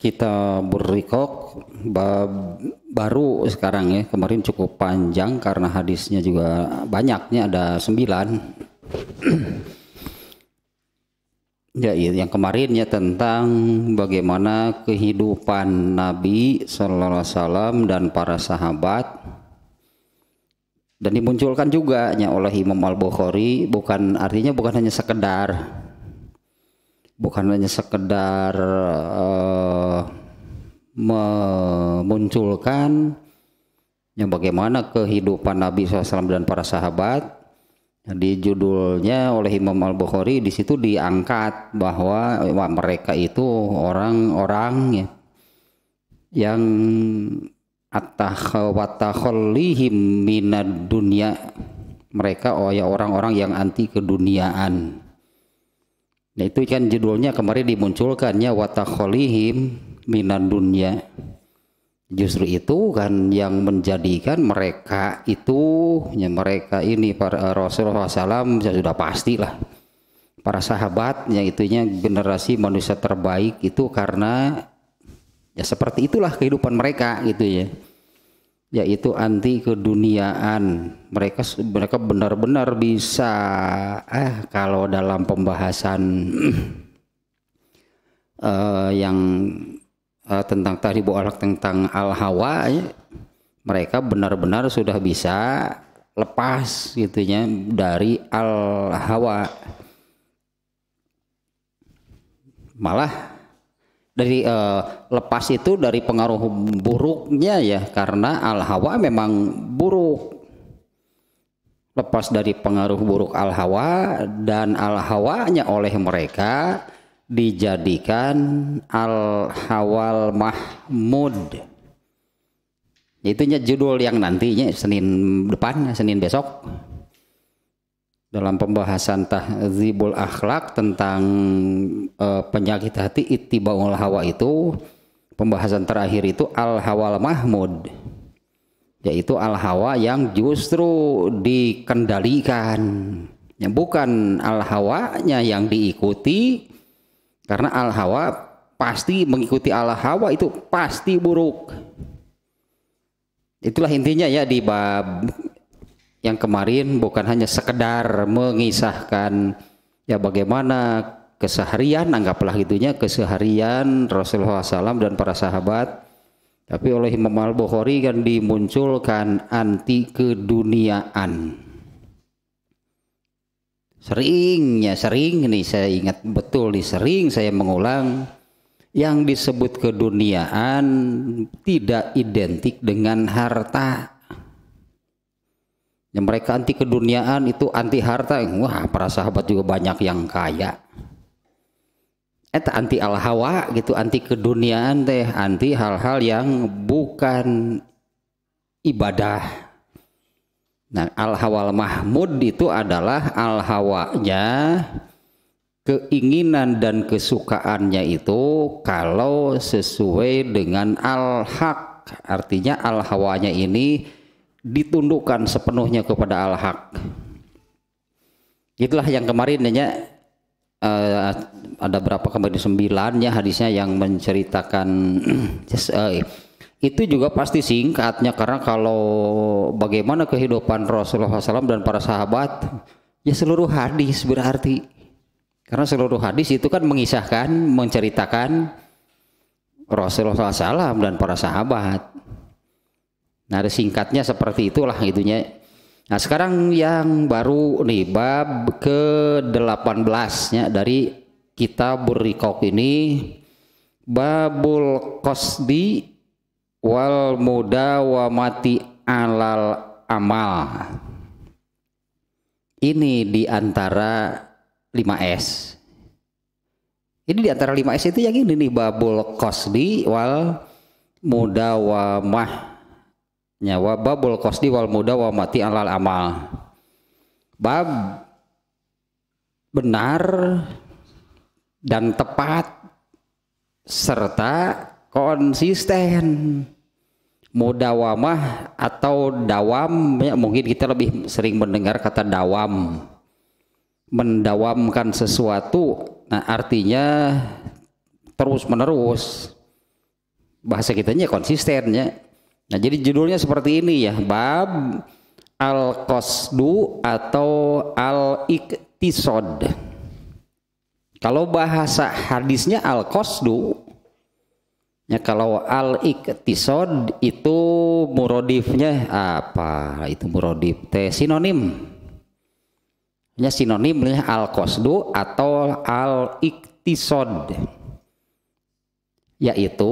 kita berikok baru sekarang ya kemarin cukup panjang karena hadisnya juga banyaknya ada sembilan ya iya, yang kemarin ya tentang bagaimana kehidupan Nabi Shallallahu Alaihi Wasallam dan para sahabat dan dimunculkan juga ya oleh Imam Al Bukhari bukan artinya bukan hanya sekedar bukan hanya sekedar eh, memunculkan ya bagaimana kehidupan Nabi SAW dan para sahabat di judulnya oleh Imam Al Bukhari di situ diangkat bahwa mereka itu orang-orang ya, yang atahwatahulihim minad dunia mereka oh ya orang-orang yang anti keduniaan Nah itu kan judulnya kemarin dimunculkannya watakholihim minan dunya. Justru itu kan yang menjadikan mereka itu, ya mereka ini para eh, Rasulullah SAW ya sudah pastilah para sahabatnya itunya generasi manusia terbaik itu karena ya seperti itulah kehidupan mereka gitu ya yaitu anti keduniaan. Mereka mereka benar-benar bisa eh kalau dalam pembahasan eh, yang eh, tentang bu alak tentang al hawa ya, mereka benar-benar sudah bisa lepas gitunya dari al hawa. Malah dari uh, lepas itu dari pengaruh buruknya ya karena al hawa memang buruk lepas dari pengaruh buruk al hawa dan al hawanya oleh mereka dijadikan al hawal mahmud itunya judul yang nantinya Senin depan Senin besok dalam pembahasan tahzibul akhlak tentang e, penyakit hati ittibaul hawa itu pembahasan terakhir itu al hawal mahmud yaitu al hawa yang justru dikendalikan ya, bukan al hawanya yang diikuti karena al hawa pasti mengikuti al hawa itu pasti buruk itulah intinya ya di bab yang kemarin bukan hanya sekedar mengisahkan ya bagaimana keseharian anggaplah gitunya keseharian Rasulullah SAW dan para sahabat tapi oleh Imam Al Bukhari kan dimunculkan anti keduniaan seringnya sering nih saya ingat betul nih sering saya mengulang yang disebut keduniaan tidak identik dengan harta yang mereka anti keduniaan itu anti harta wah para sahabat juga banyak yang kaya eta anti al hawa gitu anti keduniaan teh anti hal-hal yang bukan ibadah nah al hawal mahmud itu adalah al hawanya keinginan dan kesukaannya itu kalau sesuai dengan al haq artinya al hawanya ini ditundukkan sepenuhnya kepada al-haq. Itulah yang kemarin ya eh, ada berapa kemarin sembilan ya hadisnya yang menceritakan eh, itu juga pasti singkatnya karena kalau bagaimana kehidupan Rasulullah SAW dan para sahabat ya seluruh hadis berarti karena seluruh hadis itu kan mengisahkan menceritakan Rasulullah SAW dan para sahabat Nah, singkatnya seperti itulah itunya. Nah, sekarang yang baru nih bab ke-18 ya dari kita berikok ini babul kosdi wal muda mudawamati alal amal. Ini di antara 5S. Ini di antara 5S itu yang ini nih babul kosdi wal muda mudawamah nyawa babul kosdi wal muda mati alal amal bab benar dan tepat serta konsisten mudawamah atau dawam ya mungkin kita lebih sering mendengar kata dawam mendawamkan sesuatu nah artinya terus menerus bahasa kitanya konsistennya Nah, jadi judulnya seperti ini ya, bab al-qasdu atau al-iktisod. Kalau bahasa hadisnya al-qasdu, ya kalau al-iktisod itu murodifnya apa? Itu murodif teh sinonim. Ya sinonimnya al-qasdu atau al-iktisod yaitu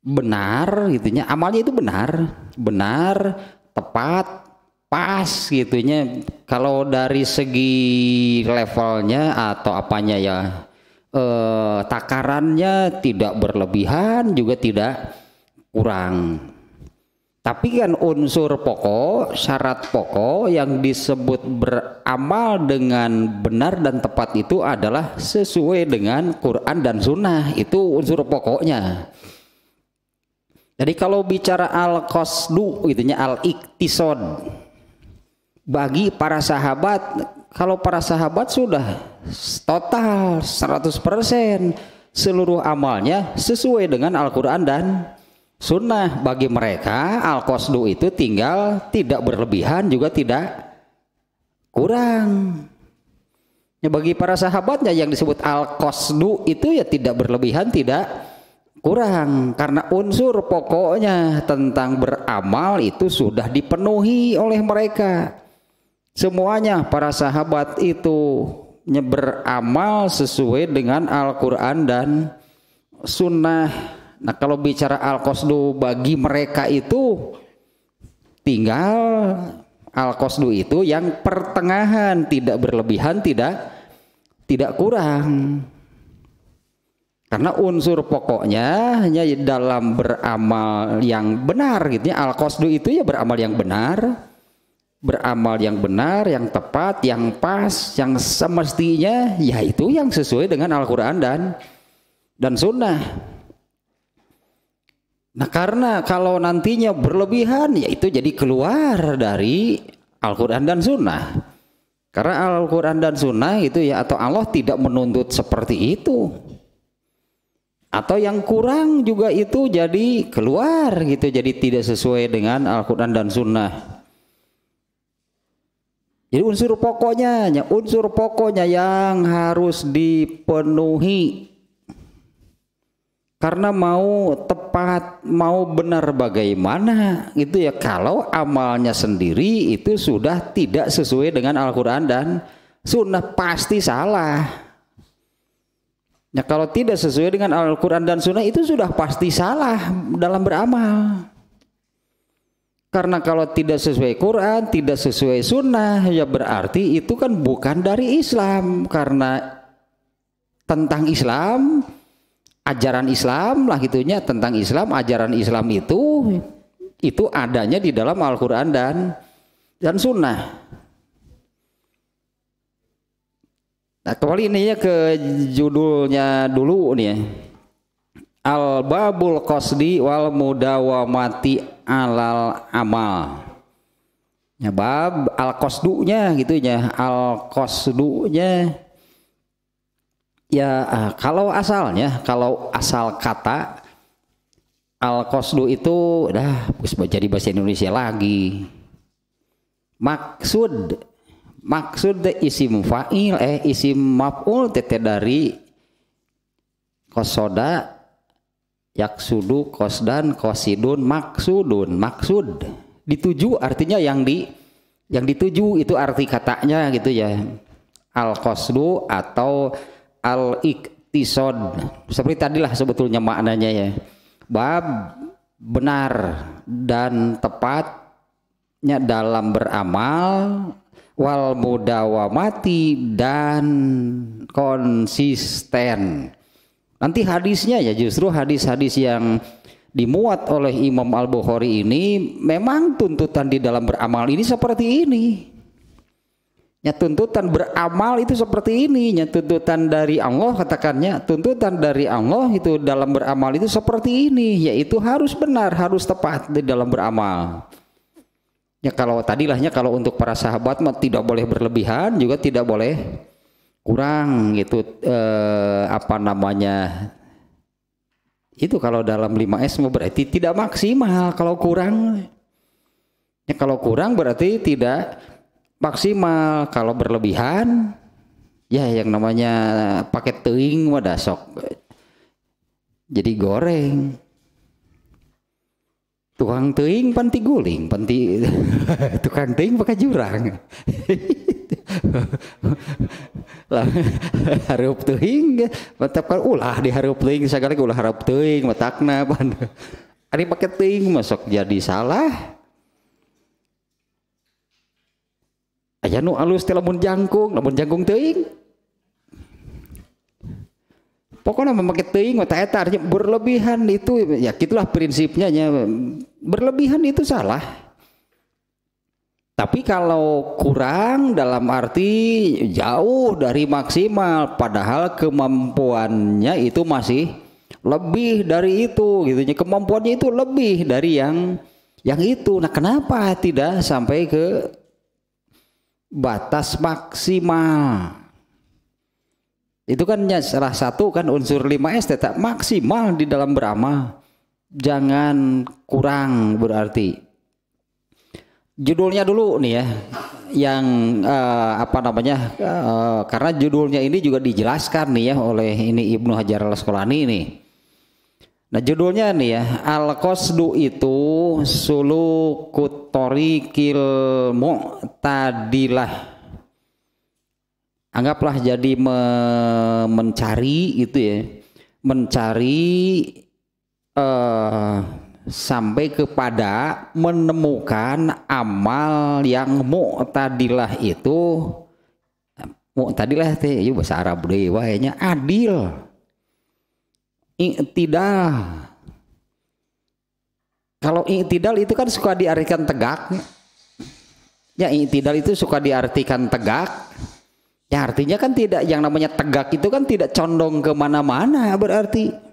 benar gitunya amalnya itu benar benar tepat pas gitunya kalau dari segi levelnya atau apanya ya eh, takarannya tidak berlebihan juga tidak kurang tapi kan unsur pokok syarat pokok yang disebut beramal dengan benar dan tepat itu adalah sesuai dengan Quran dan Sunnah itu unsur pokoknya jadi kalau bicara al-qasdu gitunya al-iktisod bagi para sahabat kalau para sahabat sudah total 100% seluruh amalnya sesuai dengan Al-Qur'an dan sunnah bagi mereka al-qasdu itu tinggal tidak berlebihan juga tidak kurang ya bagi para sahabatnya yang disebut al-qasdu itu ya tidak berlebihan tidak kurang karena unsur pokoknya tentang beramal itu sudah dipenuhi oleh mereka semuanya para sahabat itu beramal sesuai dengan Al-Quran dan sunnah nah kalau bicara Al-Qasdu bagi mereka itu tinggal Al-Qasdu itu yang pertengahan tidak berlebihan tidak tidak kurang karena unsur pokoknya hanya dalam beramal yang benar gitu ya. Al-qasdu itu ya beramal yang benar. Beramal yang benar, yang tepat, yang pas, yang semestinya yaitu yang sesuai dengan Al-Qur'an dan dan sunnah. Nah, karena kalau nantinya berlebihan yaitu jadi keluar dari Al-Qur'an dan sunnah. Karena Al-Quran dan Sunnah itu ya atau Allah tidak menuntut seperti itu atau yang kurang juga itu jadi keluar gitu jadi tidak sesuai dengan Al-Quran dan Sunnah jadi unsur pokoknya ya, unsur pokoknya yang harus dipenuhi karena mau tepat mau benar bagaimana gitu ya kalau amalnya sendiri itu sudah tidak sesuai dengan Al-Quran dan Sunnah pasti salah Nah, kalau tidak sesuai dengan Al-Quran dan Sunnah itu sudah pasti salah dalam beramal. Karena kalau tidak sesuai Quran, tidak sesuai Sunnah, ya berarti itu kan bukan dari Islam. Karena tentang Islam, ajaran Islam lah itunya tentang Islam, ajaran Islam itu itu adanya di dalam Al-Quran dan dan Sunnah. Nah, kembali ininya ke judulnya dulu nih ya. Al babul qasdi wal mudawamati alal amal. Ya bab al qasdunya gitu ya, al qasdunya ya eh, kalau asalnya kalau asal kata al qasdu itu dah jadi bahasa Indonesia lagi. Maksud maksud de isim fa'il eh isim maf'ul teteh dari kosoda yaksudu kosdan kosidun maksudun maksud dituju artinya yang di yang dituju itu arti katanya gitu ya al kosdu atau al iktisod seperti tadilah sebetulnya maknanya ya bab benar dan tepatnya dalam beramal wal mudawamati dan konsisten. Nanti hadisnya ya justru hadis-hadis yang dimuat oleh Imam Al-Bukhari ini memang tuntutan di dalam beramal ini seperti ini. Ya tuntutan beramal itu seperti ini, ya tuntutan dari Allah katakannya, tuntutan dari Allah itu dalam beramal itu seperti ini, yaitu harus benar, harus tepat di dalam beramal. Ya kalau tadilahnya kalau untuk para sahabat mah tidak boleh berlebihan juga tidak boleh kurang gitu eh, apa namanya itu kalau dalam 5S berarti tidak maksimal kalau kurang ya kalau kurang berarti tidak maksimal kalau berlebihan ya yang namanya paket teing wadah sok jadi goreng tukang teing panti guling panti tukang teing pakai jurang harup teing matapkan ulah di harup teing segala ulah harup teing matakna pan ari pakai teing masuk jadi salah aja nu alus telah lamun jangkung lamun jangkung teing pokoknya memakai teing mata eta berlebihan itu ya gitulah prinsipnya ya berlebihan itu salah. Tapi kalau kurang dalam arti jauh dari maksimal padahal kemampuannya itu masih lebih dari itu gitu kemampuannya itu lebih dari yang yang itu. Nah, kenapa tidak sampai ke batas maksimal? Itu kan ya salah satu kan unsur 5S tetap maksimal di dalam beramal jangan kurang berarti. Judulnya dulu nih ya, yang uh, apa namanya? Uh, karena judulnya ini juga dijelaskan nih ya oleh ini Ibnu Hajar Al Asqalani nih. Nah judulnya nih ya al qasdu itu sulukutori kilmu tadilah. anggaplah jadi me mencari itu ya mencari eh, sampai kepada menemukan amal yang mu'tadilah itu mu'tadilah teh itu bahasa Arab dewanya adil tidak kalau i'tidal itu kan suka diartikan tegak ya i'tidal itu suka diartikan tegak ya artinya kan tidak yang namanya tegak itu kan tidak condong kemana-mana berarti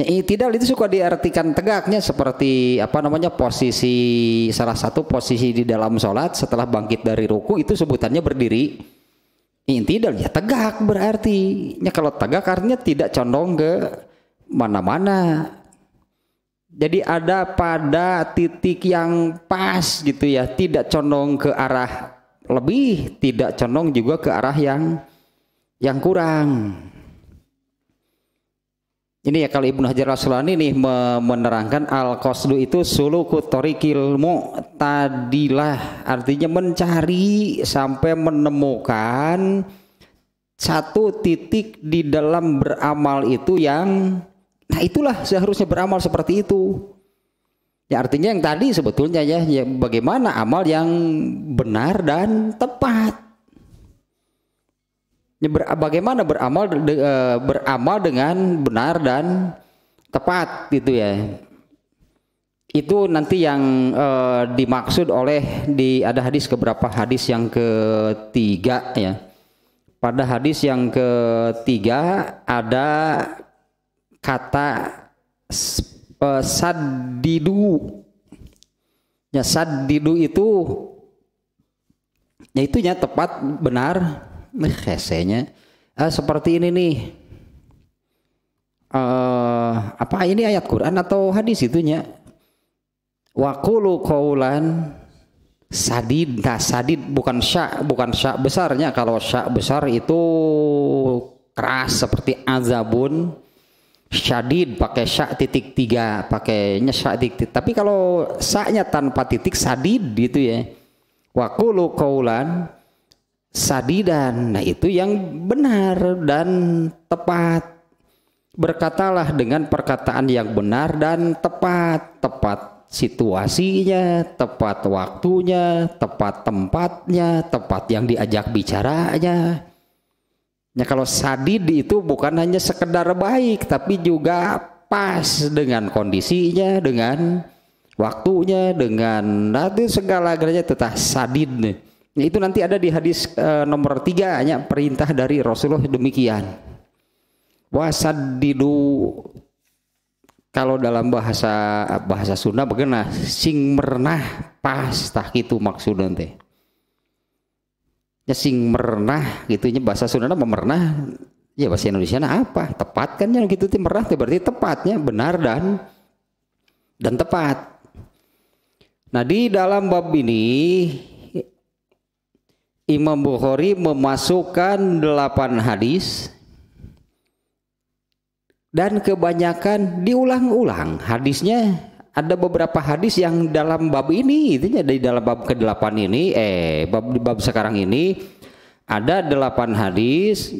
Ya, itidal itu suka diartikan tegaknya seperti apa namanya posisi salah satu posisi di dalam sholat setelah bangkit dari ruku itu sebutannya berdiri. tidak ya tegak berarti. Ya kalau tegak artinya tidak condong ke mana-mana. Jadi ada pada titik yang pas gitu ya, tidak condong ke arah lebih, tidak condong juga ke arah yang yang kurang ini ya kalau Ibnu Hajar Aswani nih menerangkan al qasdu itu suluku torikil tadilah artinya mencari sampai menemukan satu titik di dalam beramal itu yang nah itulah seharusnya beramal seperti itu ya artinya yang tadi sebetulnya ya, ya bagaimana amal yang benar dan tepat bagaimana beramal eh, beramal dengan benar dan tepat gitu ya itu nanti yang eh, dimaksud oleh di ada hadis beberapa hadis yang ketiga ya pada hadis yang ketiga ada kata eh, sadidu ya sadidu itu ya itunya tepat benar Nih uh, seperti ini nih. Uh, apa ini ayat Quran atau hadis itunya? Wakulu kaulan sadid, nah sadid bukan syak, bukan syak besarnya. Kalau syak besar itu keras seperti azabun syadid pakai syak titik tiga pakainya syak titik tapi kalau syaknya tanpa titik sadid gitu ya wakulu kaulan sadidan. Nah, itu yang benar dan tepat. Berkatalah dengan perkataan yang benar dan tepat, tepat situasinya, tepat waktunya, tepat tempatnya, tepat yang diajak bicaranya. Ya kalau sadid itu bukan hanya sekedar baik tapi juga pas dengan kondisinya, dengan waktunya, dengan nanti segala geranya tetap sadid nih. Nah, itu nanti ada di hadis e, nomor tiga hanya perintah dari Rasulullah demikian. Wasadidu kalau dalam bahasa bahasa Sunda bagaimana sing mernah pastah gitu maksudnya teh. Ya sing mernah gitu nya bahasa Sunda apa mernah ya bahasa Indonesia nah apa tepat kan yang gitu teh mernah berarti tepatnya benar dan dan tepat. Nah di dalam bab ini Imam Bukhari memasukkan delapan hadis dan kebanyakan diulang-ulang hadisnya ada beberapa hadis yang dalam bab ini intinya dari dalam bab ke-8 ini eh bab bab sekarang ini ada delapan hadis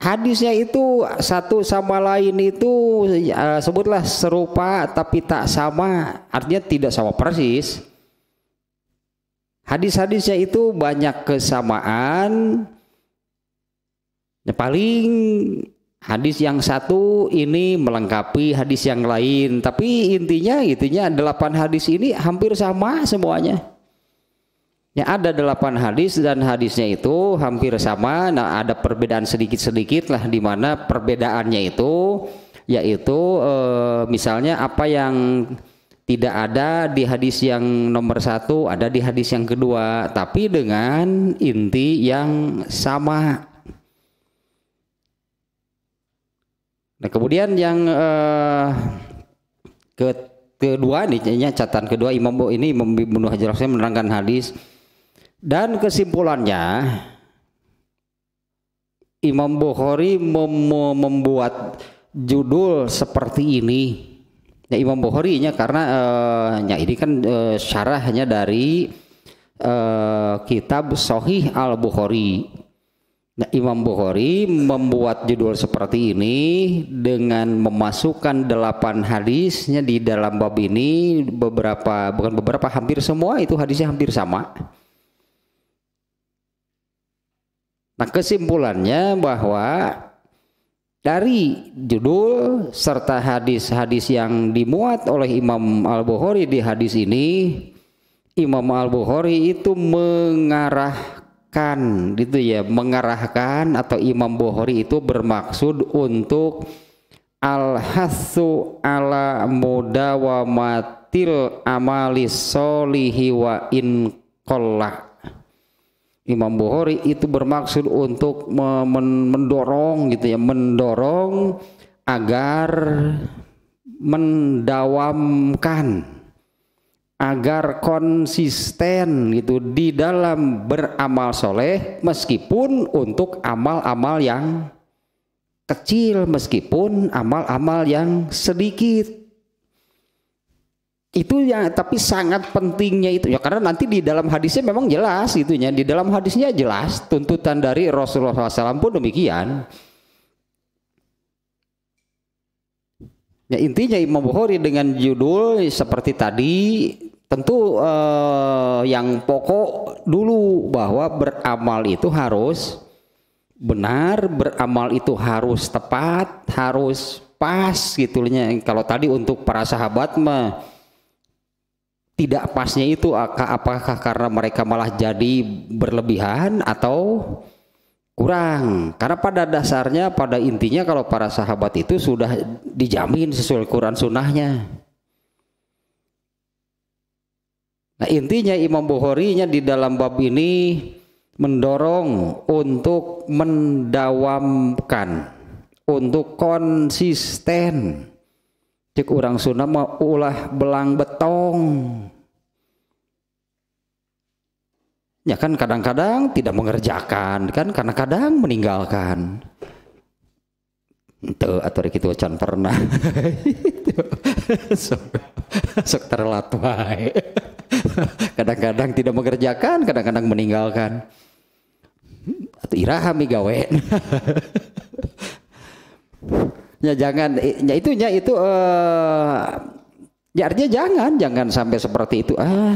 hadisnya itu satu sama lain itu eh, sebutlah serupa tapi tak sama artinya tidak sama persis Hadis-hadisnya itu banyak kesamaan. Ya, paling hadis yang satu ini melengkapi hadis yang lain, tapi intinya intinya delapan hadis ini hampir sama semuanya. Ya ada delapan hadis dan hadisnya itu hampir sama. Nah ada perbedaan sedikit-sedikit lah di mana perbedaannya itu yaitu e, misalnya apa yang tidak ada di hadis yang nomor satu, ada di hadis yang kedua, tapi dengan inti yang sama. Nah, kemudian yang eh, ke kedua nih, catatan kedua Imam ini Imam Ibnu Hajar menerangkan hadis dan kesimpulannya Imam Bukhari mem membuat judul seperti ini Ya Imam Bukhari nya karena uh, ya ini kan uh, syarahnya dari uh, kitab Sohih Al Bukhari. Nah, Imam Bukhari membuat judul seperti ini dengan memasukkan delapan hadisnya di dalam bab ini beberapa bukan beberapa hampir semua itu hadisnya hampir sama. Nah kesimpulannya bahwa dari judul serta hadis-hadis yang dimuat oleh Imam Al-Bukhari di hadis ini Imam Al-Bukhari itu mengarahkan gitu ya mengarahkan atau Imam Bukhari itu bermaksud untuk al-hasu ala mudawamatil amali solihi wa in Imam Bukhari itu bermaksud untuk mendorong gitu ya, mendorong agar mendawamkan agar konsisten gitu di dalam beramal soleh meskipun untuk amal-amal yang kecil meskipun amal-amal yang sedikit itu yang tapi sangat pentingnya itu ya karena nanti di dalam hadisnya memang jelas itunya di dalam hadisnya jelas tuntutan dari Rasulullah SAW pun demikian ya intinya Imam Bukhari dengan judul seperti tadi tentu eh, yang pokok dulu bahwa beramal itu harus benar beramal itu harus tepat harus pas gitunya kalau tadi untuk para sahabat mah tidak pasnya itu apakah karena mereka malah jadi berlebihan atau kurang karena pada dasarnya pada intinya kalau para sahabat itu sudah dijamin sesuai Quran sunnahnya nah intinya Imam Bukhari nya di dalam bab ini mendorong untuk mendawamkan untuk konsisten cek orang sunnah mau ulah belang betong Ya kan kadang-kadang tidak mengerjakan kan karena kadang meninggalkan. Itu atau kita can pernah. sok, sok kadang-kadang tidak mengerjakan, kadang-kadang meninggalkan. Atau iraha migawe. ya jangan ya itu ya itu uh, ya artinya jangan jangan sampai seperti itu ah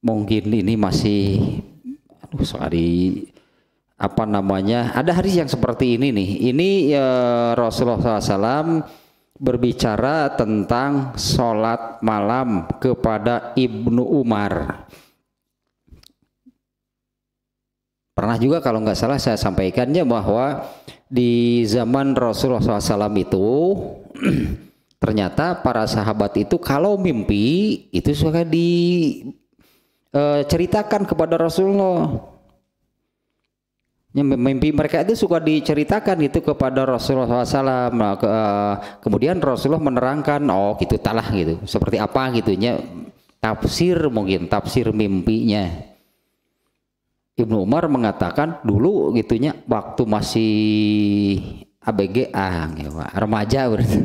mungkin ini masih aduh sorry apa namanya ada hari yang seperti ini nih ini ya, Rasulullah SAW berbicara tentang sholat malam kepada ibnu Umar pernah juga kalau nggak salah saya sampaikannya bahwa di zaman Rasulullah SAW itu ternyata para sahabat itu kalau mimpi itu suka di e, ceritakan kepada Rasulullah. Mimpi mereka itu suka diceritakan itu kepada Rasulullah SAW. Nah, eh, kemudian Rasulullah menerangkan, oh gitu talah gitu, seperti apa gitunya, tafsir mungkin tafsir mimpinya. Ibnu Umar mengatakan dulu gitunya waktu masih ABG ah ngewa, remaja berarti.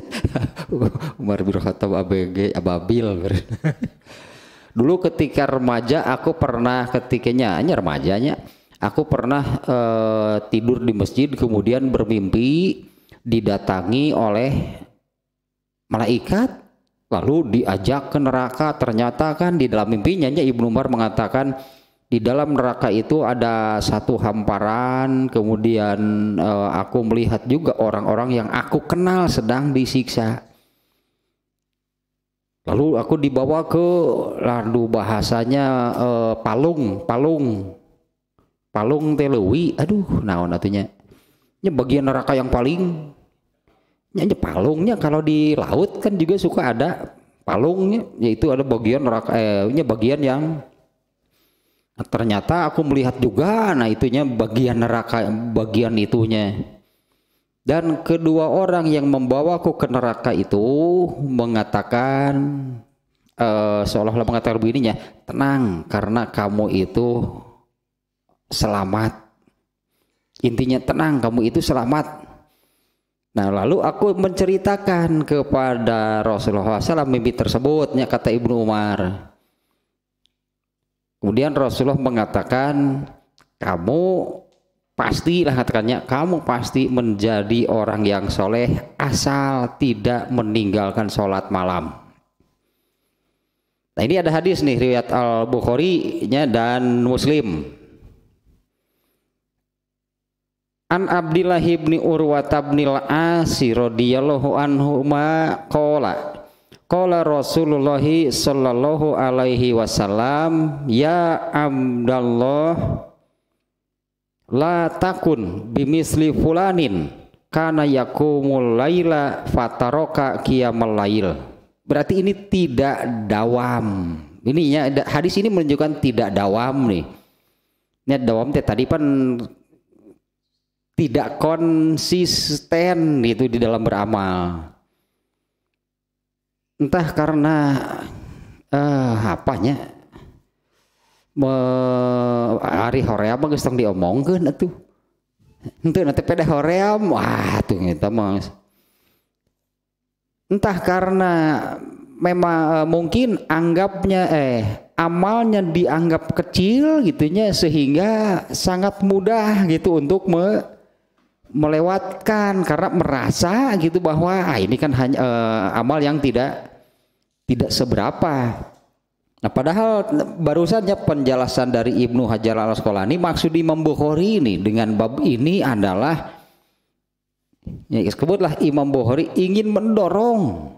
Umar bin Khattab ABG ababil berarti. Dulu ketika remaja aku pernah ketikanya hanya remajanya aku pernah eh, tidur di masjid kemudian bermimpi didatangi oleh malaikat lalu diajak ke neraka ternyata kan di dalam mimpinya ya Ibnu Umar mengatakan di dalam neraka itu ada satu hamparan kemudian eh, aku melihat juga orang-orang yang aku kenal sedang disiksa Lalu aku dibawa ke lalu bahasanya uh, palung, palung. Palung telewi, aduh naon artinya. Ini bagian neraka yang paling nya palungnya kalau di laut kan juga suka ada palungnya yaitu ada bagian neraka eh, ini bagian yang nah, ternyata aku melihat juga nah itunya bagian neraka bagian itunya dan kedua orang yang membawaku ke neraka itu mengatakan uh, seolah-olah mengatakan begininya, tenang karena kamu itu selamat. Intinya tenang kamu itu selamat. Nah lalu aku menceritakan kepada Rasulullah SAW mimpi tersebutnya kata Ibnu Umar. Kemudian Rasulullah mengatakan kamu Pastilah katanya kamu pasti menjadi orang yang soleh asal tidak meninggalkan sholat malam. Nah ini ada hadis nih riwayat al Bukhari nya dan Muslim. An Abdillah ibni urwat abnil Asi radhiyallahu anhu ma kola kola rasulullahi sallallahu alaihi wasallam ya abdallah la takun bimisli fulanin kana yakumul laila fataroka kiamal lail berarti ini tidak dawam ini ya hadis ini menunjukkan tidak dawam nih ini dawam teh tadi pan tidak konsisten itu di dalam beramal entah karena uh, eh, apanya me, hari Korea mah geus tong diomongkeun atuh. Henteu nanti wah tuh eta mah. Entah karena memang e, mungkin anggapnya eh amalnya dianggap kecil gitunya sehingga sangat mudah gitu untuk me, melewatkan karena merasa gitu bahwa ah, ini kan hanya eh, amal yang tidak tidak seberapa Nah padahal barusannya penjelasan dari Ibnu Hajar al Asqalani maksud Imam Bukhari ini dengan bab ini adalah ya sebutlah Imam Bukhari ingin mendorong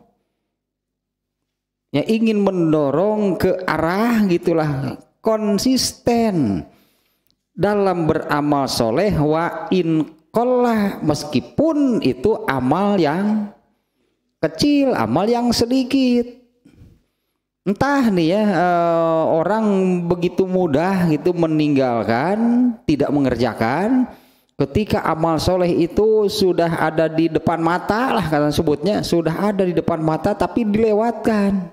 ya ingin mendorong ke arah gitulah konsisten dalam beramal soleh wa in kolah meskipun itu amal yang kecil amal yang sedikit entah nih ya uh, orang begitu mudah gitu meninggalkan, tidak mengerjakan ketika amal soleh itu sudah ada di depan mata lah kata sebutnya sudah ada di depan mata tapi dilewatkan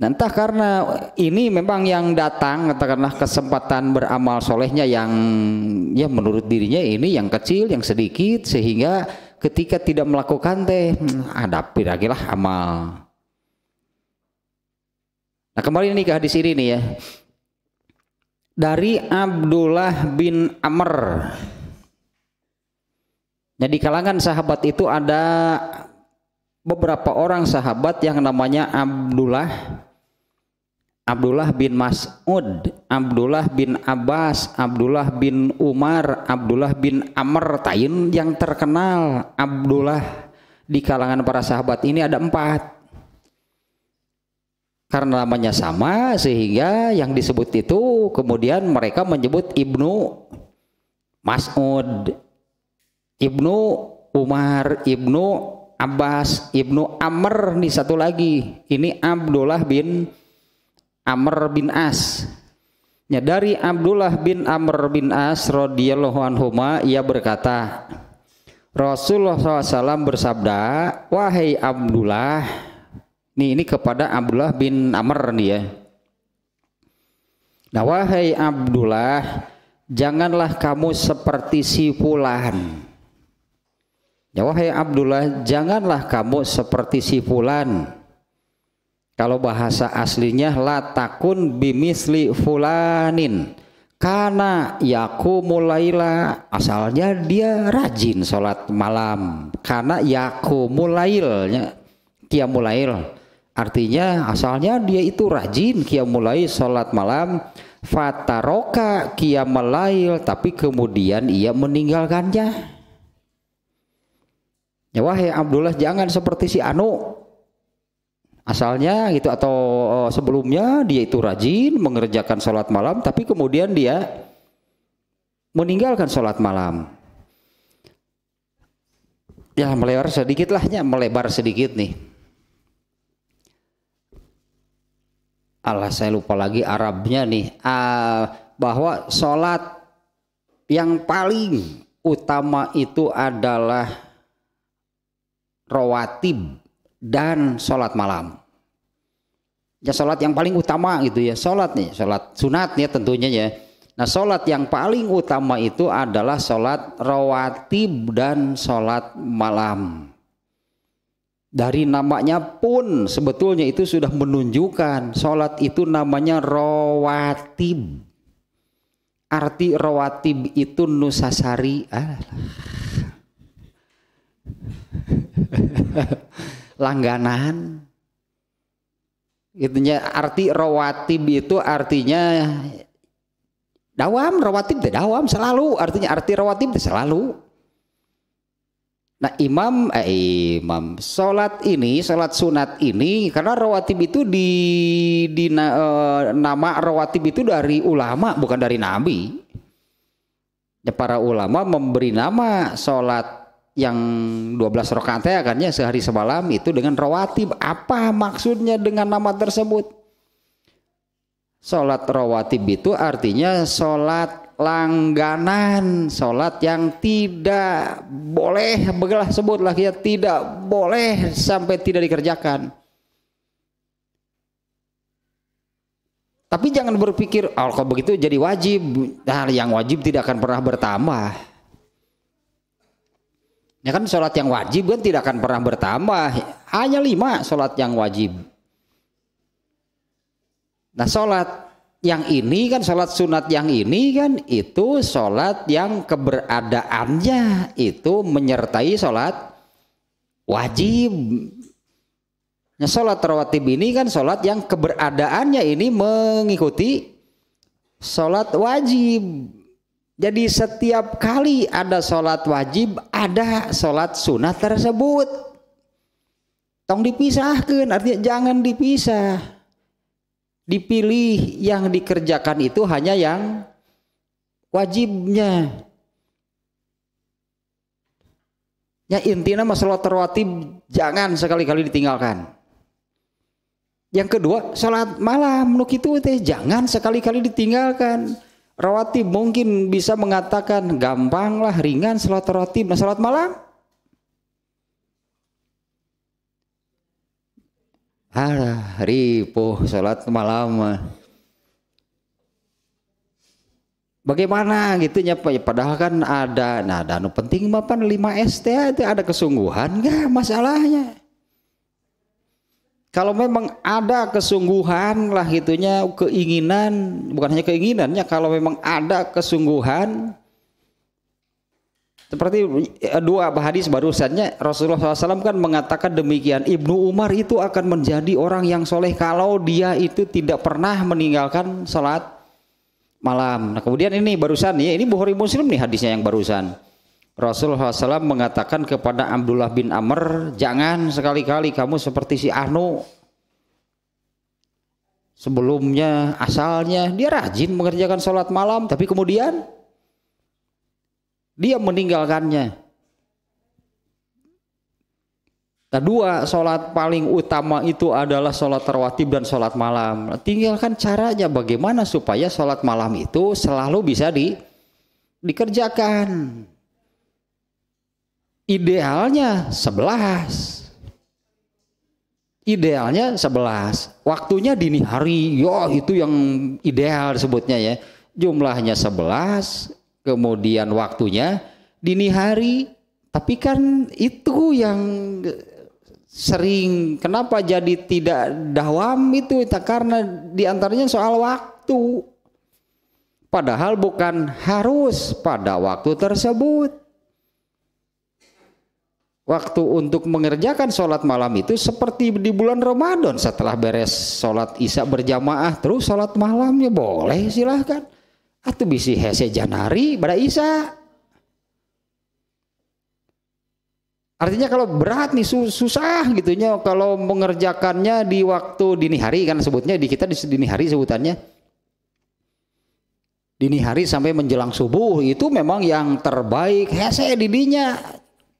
nah, entah karena ini memang yang datang katakanlah kesempatan beramal solehnya yang ya menurut dirinya ini yang kecil yang sedikit sehingga ketika tidak melakukan teh hmm, ada lagi lah amal Nah kembali ini ke hadis ini nih ya. Dari Abdullah bin Amr. Nah di kalangan sahabat itu ada beberapa orang sahabat yang namanya Abdullah Abdullah bin Mas'ud, Abdullah bin Abbas, Abdullah bin Umar, Abdullah bin Amr tain yang terkenal Abdullah di kalangan para sahabat ini ada empat karena namanya sama sehingga yang disebut itu kemudian mereka menyebut Ibnu Mas'ud Ibnu Umar Ibnu Abbas Ibnu Amr nih satu lagi ini Abdullah bin Amr bin As ya, dari Abdullah bin Amr bin As radhiyallahu anhuma ia berkata Rasulullah SAW bersabda wahai Abdullah Nih ini kepada Abdullah bin Amr nih ya. Nah wahai Abdullah, janganlah kamu seperti si fulan. Ya wahai Abdullah, janganlah kamu seperti si fulan. Kalau bahasa aslinya latakun bimisli fulanin. Karena Yakumulaila asalnya dia rajin sholat malam. Karena yakumul dia mulail. Artinya asalnya dia itu rajin kia mulai sholat malam fataroka kia melail tapi kemudian ia meninggalkannya. Ya wahai Abdullah jangan seperti si Anu. Asalnya gitu atau eh, sebelumnya dia itu rajin mengerjakan sholat malam tapi kemudian dia meninggalkan sholat malam. Ya melebar sedikit lahnya melebar sedikit nih Allah saya lupa lagi Arabnya nih uh, bahwa sholat yang paling utama itu adalah rawatib dan sholat malam ya sholat yang paling utama gitu ya sholat nih sholat sunat ya tentunya ya nah sholat yang paling utama itu adalah sholat rawatib dan sholat malam dari namanya pun sebetulnya itu sudah menunjukkan sholat itu namanya rawatib. Arti rawatib itu nusasari. Langganan. Itunya arti rawatib itu artinya dawam rawatib tidak dawam selalu artinya arti rawatib tidak selalu Nah imam, eh, imam, sholat ini, sholat sunat ini, karena rawatib itu di, di na, e, nama rawatib itu dari ulama, bukan dari nabi. Ya, para ulama memberi nama sholat yang 12 rakaat akannya sehari semalam itu dengan rawatib. Apa maksudnya dengan nama tersebut? Sholat rawatib itu artinya sholat langganan sholat yang tidak boleh begelah sebut lah kita ya, tidak boleh sampai tidak dikerjakan tapi jangan berpikir oh, kalau begitu jadi wajib nah, yang wajib tidak akan pernah bertambah ya kan sholat yang wajib kan tidak akan pernah bertambah hanya lima sholat yang wajib nah sholat yang ini kan sholat sunat yang ini kan itu sholat yang keberadaannya itu menyertai sholat wajib nah, sholat rawatib ini kan sholat yang keberadaannya ini mengikuti sholat wajib jadi setiap kali ada sholat wajib ada sholat sunat tersebut tong dipisahkan artinya jangan dipisah dipilih yang dikerjakan itu hanya yang wajibnya ya intinya masalah terwatib jangan sekali-kali ditinggalkan yang kedua sholat malam nuk itu teh jangan sekali-kali ditinggalkan rawatib mungkin bisa mengatakan gampang lah ringan sholat rawatib nah sholat malam Alah, ripuh sholat malam. Bagaimana gitu gitunya padahal kan ada nah dan penting Bapak 5 ST itu ada kesungguhan enggak masalahnya. Kalau memang ada kesungguhan lah gitunya keinginan bukan hanya keinginannya kalau memang ada kesungguhan seperti eh, dua hadis barusannya Rasulullah SAW kan mengatakan demikian Ibnu Umar itu akan menjadi orang yang soleh kalau dia itu tidak pernah meninggalkan sholat malam. Nah kemudian ini barusan ya ini Bukhari Muslim nih hadisnya yang barusan. Rasulullah SAW mengatakan kepada Abdullah bin Amr jangan sekali-kali kamu seperti si Anu sebelumnya asalnya dia rajin mengerjakan sholat malam tapi kemudian dia meninggalkannya. Kedua, sholat paling utama itu adalah sholat terwatib dan sholat malam. Tinggalkan caranya bagaimana supaya sholat malam itu selalu bisa di, dikerjakan. Idealnya sebelas, Idealnya sebelas. Waktunya dini hari, yo itu yang ideal sebutnya ya. Jumlahnya sebelas kemudian waktunya dini hari. Tapi kan itu yang sering kenapa jadi tidak dawam itu karena diantaranya soal waktu padahal bukan harus pada waktu tersebut waktu untuk mengerjakan sholat malam itu seperti di bulan Ramadan setelah beres sholat isya berjamaah terus sholat malamnya boleh silahkan atau bisi hese janari pada Isa. Artinya kalau berat nih susah gitu gitunya kalau mengerjakannya di waktu dini hari kan sebutnya di kita di dini hari sebutannya. Dini hari sampai menjelang subuh itu memang yang terbaik hese didinya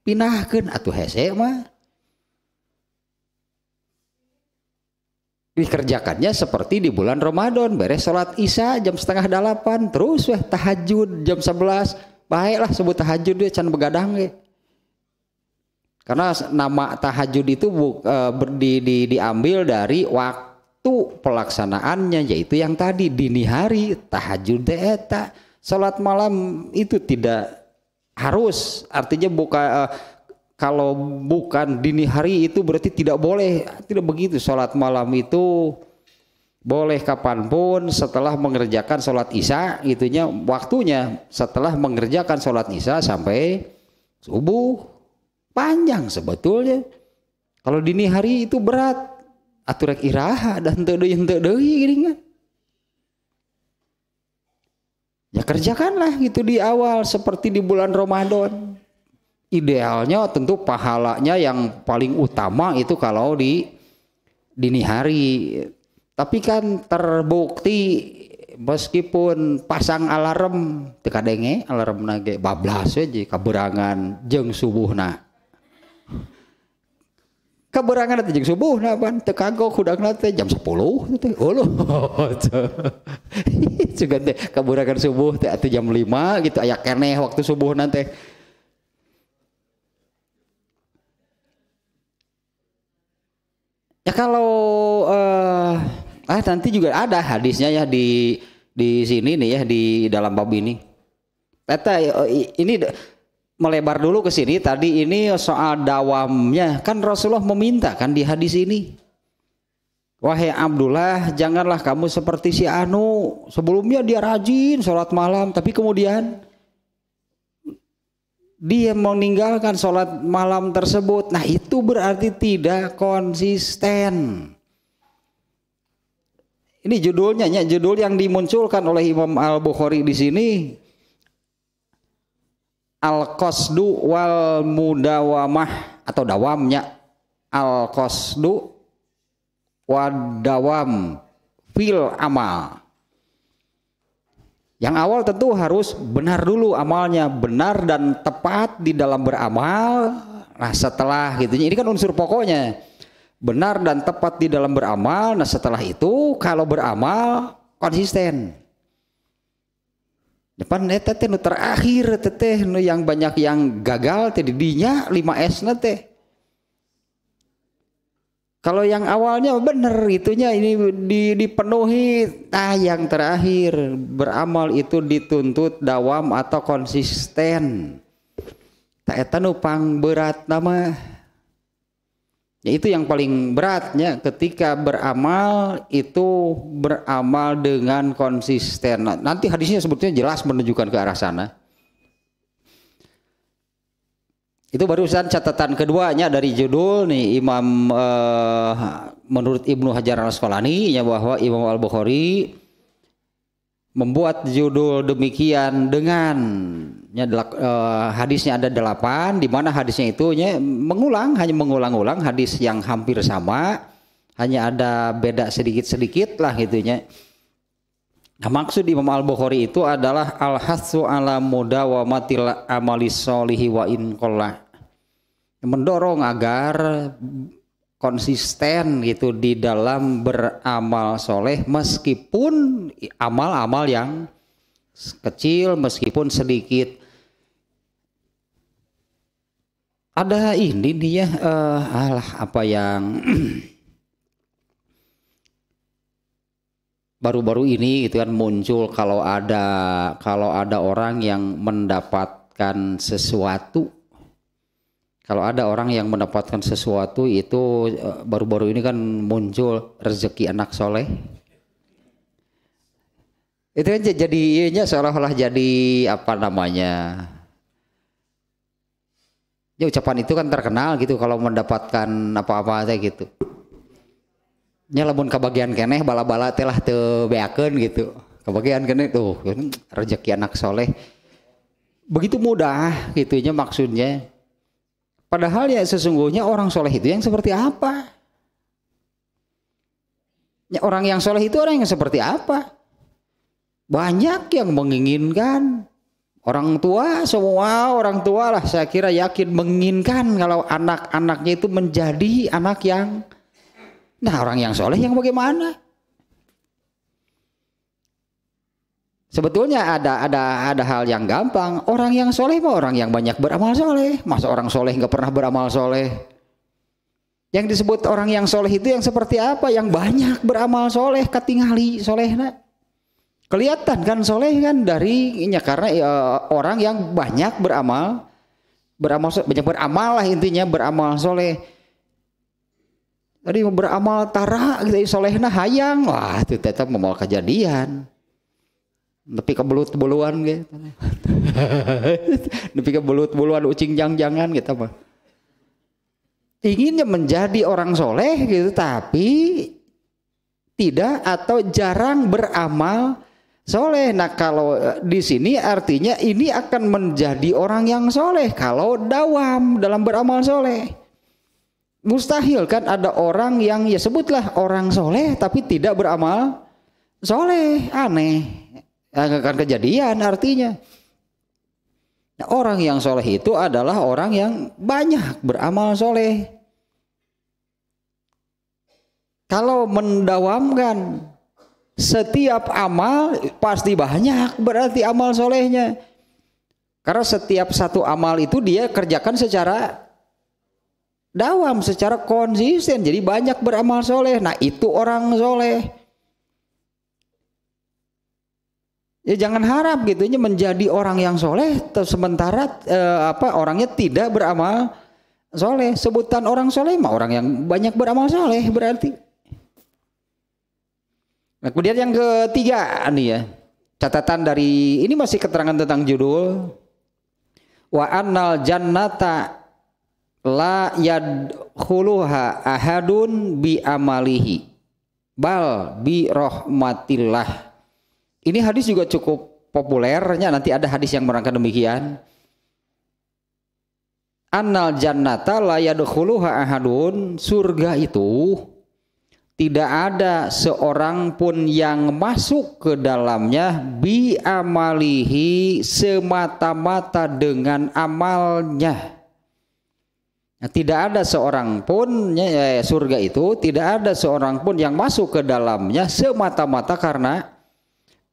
pinahkan atau hese mah dikerjakannya seperti di bulan Ramadan beres sholat isya jam setengah delapan terus weh tahajud jam sebelas baiklah sebut tahajud deh can begadang deh karena nama tahajud itu bu, e, di, diambil dari waktu pelaksanaannya yaitu yang tadi dini hari tahajud deh tak sholat malam itu tidak harus artinya buka e, kalau bukan dini hari itu berarti tidak boleh tidak begitu sholat malam itu boleh kapanpun setelah mengerjakan sholat isya itunya waktunya setelah mengerjakan sholat isya sampai subuh panjang sebetulnya kalau dini hari itu berat aturak iraha dan tedei tedei gini kan ya kerjakanlah gitu di awal seperti di bulan Ramadan idealnya tentu pahalanya yang paling utama itu kalau di dini hari. Tapi kan terbukti meskipun pasang alarm denge alarm nage bablas aja keberangan jeng subuh na keberangan nanti jeng subuh na ban kudang kudak nanti jam sepuluh teh ulu juga teh keberangan subuh teh jam lima gitu ayak keneh waktu subuh nanti Ya kalau uh, ah nanti juga ada hadisnya ya di di sini nih ya di dalam bab ini. Eta ini melebar dulu ke sini tadi ini soal dawamnya kan Rasulullah meminta kan di hadis ini. Wahai Abdullah, janganlah kamu seperti si Anu. Sebelumnya dia rajin sholat malam, tapi kemudian dia meninggalkan sholat malam tersebut. Nah itu berarti tidak konsisten. Ini judulnya, ya, judul yang dimunculkan oleh Imam Al Bukhari di sini. Al qasdu wal mudawamah atau dawamnya al qasdu wal dawam fil amal yang awal tentu harus benar dulu amalnya, benar dan tepat di dalam beramal. Nah, setelah gitu. Ini kan unsur pokoknya. Benar dan tepat di dalam beramal. Nah, setelah itu kalau beramal konsisten. Depan neta teh nu terakhir teteh nu yang banyak yang gagal tadi dinya 5S neteh. Kalau yang awalnya benar itunya ini di, dipenuhi, ah yang terakhir beramal itu dituntut dawam atau konsisten. Tak Taeta pang berat nama. Ya, itu yang paling beratnya ketika beramal itu beramal dengan konsisten. Nah, nanti hadisnya sebetulnya jelas menunjukkan ke arah sana. Itu barusan catatan keduanya dari judul nih Imam uh, menurut Ibnu Hajar Al Asqalani ya bahwa Imam Al Bukhari membuat judul demikian dengan ya, delak, uh, hadisnya ada delapan di mana hadisnya itu ya, mengulang hanya mengulang-ulang hadis yang hampir sama hanya ada beda sedikit-sedikit lah gitunya. Nah, maksud Imam Al-Bukhari itu adalah al-hasu ala mudawamatil amali solihi wa inqollah. Mendorong agar konsisten gitu di dalam beramal soleh meskipun amal-amal yang kecil meskipun sedikit ada ini dia uh, alah apa yang baru-baru ini itu kan muncul kalau ada kalau ada orang yang mendapatkan sesuatu kalau ada orang yang mendapatkan sesuatu itu eh, baru-baru ini kan muncul rezeki anak soleh itu kan jadi ianya seolah-olah jadi apa namanya ya ucapan itu kan terkenal gitu kalau mendapatkan apa-apa aja gitu nya ke kebagian keneh bala-bala telah lah gitu. Kebagian keneh tuh rezeki anak soleh begitu mudah gitunya maksudnya. Padahal ya sesungguhnya orang soleh itu yang seperti apa? Ya, orang yang soleh itu orang yang seperti apa? Banyak yang menginginkan. Orang tua semua orang tua lah saya kira yakin menginginkan kalau anak-anaknya itu menjadi anak yang Nah orang yang soleh yang bagaimana? Sebetulnya ada ada ada hal yang gampang. Orang yang soleh mah orang yang banyak beramal soleh. Masa orang soleh nggak pernah beramal soleh? Yang disebut orang yang soleh itu yang seperti apa? Yang banyak beramal soleh, soleh. Nah. Kelihatan kan soleh kan dari ya, karena ya, orang yang banyak beramal beramal banyak beramal lah intinya beramal soleh Tadi beramal tara gitu solehna hayang wah itu tetap mau kejadian. Tapi kebelut buluan gitu. Tapi kebelut buluan ucing jang jangan gitu mah. Inginnya menjadi orang soleh gitu tapi tidak atau jarang beramal soleh. Nah kalau eh, di sini artinya ini akan menjadi orang yang soleh kalau dawam dalam beramal soleh. Mustahil kan ada orang yang ya sebutlah orang soleh tapi tidak beramal soleh aneh ya, akan kejadian artinya nah, orang yang soleh itu adalah orang yang banyak beramal soleh kalau mendawamkan setiap amal pasti banyak berarti amal solehnya karena setiap satu amal itu dia kerjakan secara dawam secara konsisten jadi banyak beramal soleh nah itu orang soleh ya jangan harap gitu menjadi orang yang soleh sementara eh, apa orangnya tidak beramal soleh sebutan orang soleh mah orang yang banyak beramal soleh berarti nah kemudian yang ketiga nih ya catatan dari ini masih keterangan tentang judul wa annal jannata la yadkhuluha ahadun bi amalihi bal bi rahmatillah. Ini hadis juga cukup populernya nanti ada hadis yang merangkai demikian. Annal jannata la yadkhuluha ahadun surga itu tidak ada seorang pun yang masuk ke dalamnya bi amalihi semata-mata dengan amalnya Nah, tidak ada seorang pun ya, ya, ya, surga itu tidak ada seorang pun yang masuk ke dalamnya semata-mata karena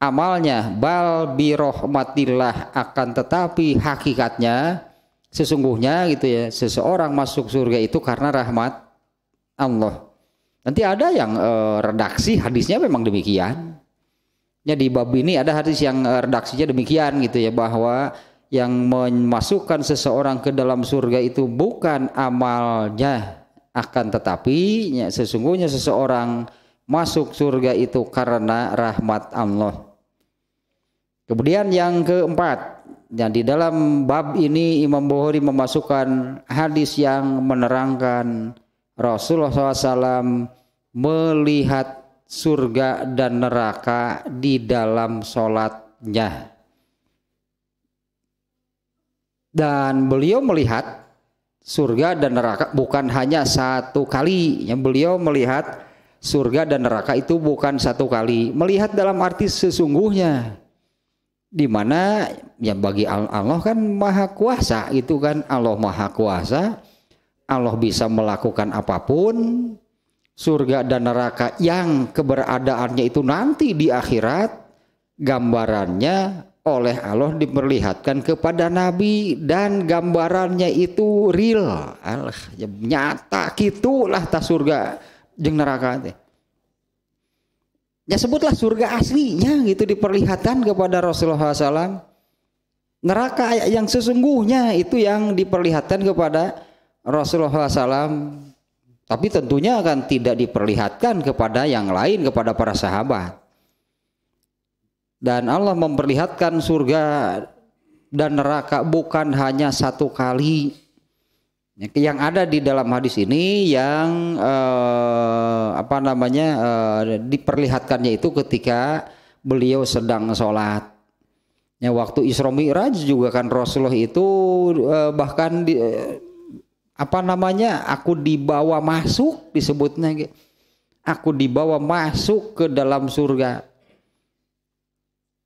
amalnya bal rahmatillah akan tetapi hakikatnya sesungguhnya gitu ya seseorang masuk surga itu karena rahmat Allah. Nanti ada yang e, redaksi hadisnya memang demikian. Ya di bab ini ada hadis yang e, redaksinya demikian gitu ya bahwa yang memasukkan seseorang ke dalam surga itu bukan amalnya akan tetapi ya, sesungguhnya seseorang masuk surga itu karena rahmat Allah. Kemudian yang keempat, yang di dalam bab ini Imam Bukhari memasukkan hadis yang menerangkan Rasulullah SAW melihat surga dan neraka di dalam sholatnya. Dan beliau melihat surga dan neraka bukan hanya satu kali. Yang beliau melihat surga dan neraka itu bukan satu kali. Melihat dalam arti sesungguhnya. Di mana ya bagi Allah kan maha kuasa itu kan Allah maha kuasa. Allah bisa melakukan apapun surga dan neraka yang keberadaannya itu nanti di akhirat gambarannya oleh Allah diperlihatkan kepada Nabi dan gambarannya itu real Allah ya, nyata gitulah tas surga jeng neraka ya sebutlah surga aslinya gitu diperlihatkan kepada Rasulullah SAW neraka yang sesungguhnya itu yang diperlihatkan kepada Rasulullah SAW tapi tentunya akan tidak diperlihatkan kepada yang lain kepada para sahabat dan Allah memperlihatkan surga dan neraka bukan hanya satu kali. Yang ada di dalam hadis ini yang eh, apa namanya eh, diperlihatkannya itu ketika beliau sedang sholat. Ya waktu Isra Mi'raj juga kan Rasulullah itu eh, bahkan di, eh, apa namanya aku dibawa masuk disebutnya aku dibawa masuk ke dalam surga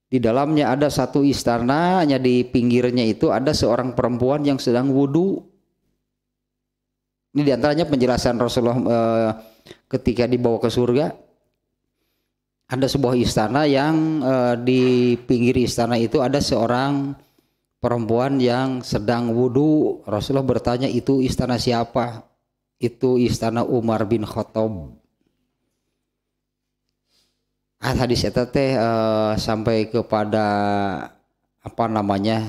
di dalamnya ada satu istana, hanya di pinggirnya itu ada seorang perempuan yang sedang wudhu. Ini diantaranya penjelasan Rasulullah eh, ketika dibawa ke surga. Ada sebuah istana yang eh, di pinggir istana itu ada seorang perempuan yang sedang wudhu. Rasulullah bertanya itu istana siapa? Itu istana Umar bin Khattab ah tadi saya teh uh, sampai kepada apa namanya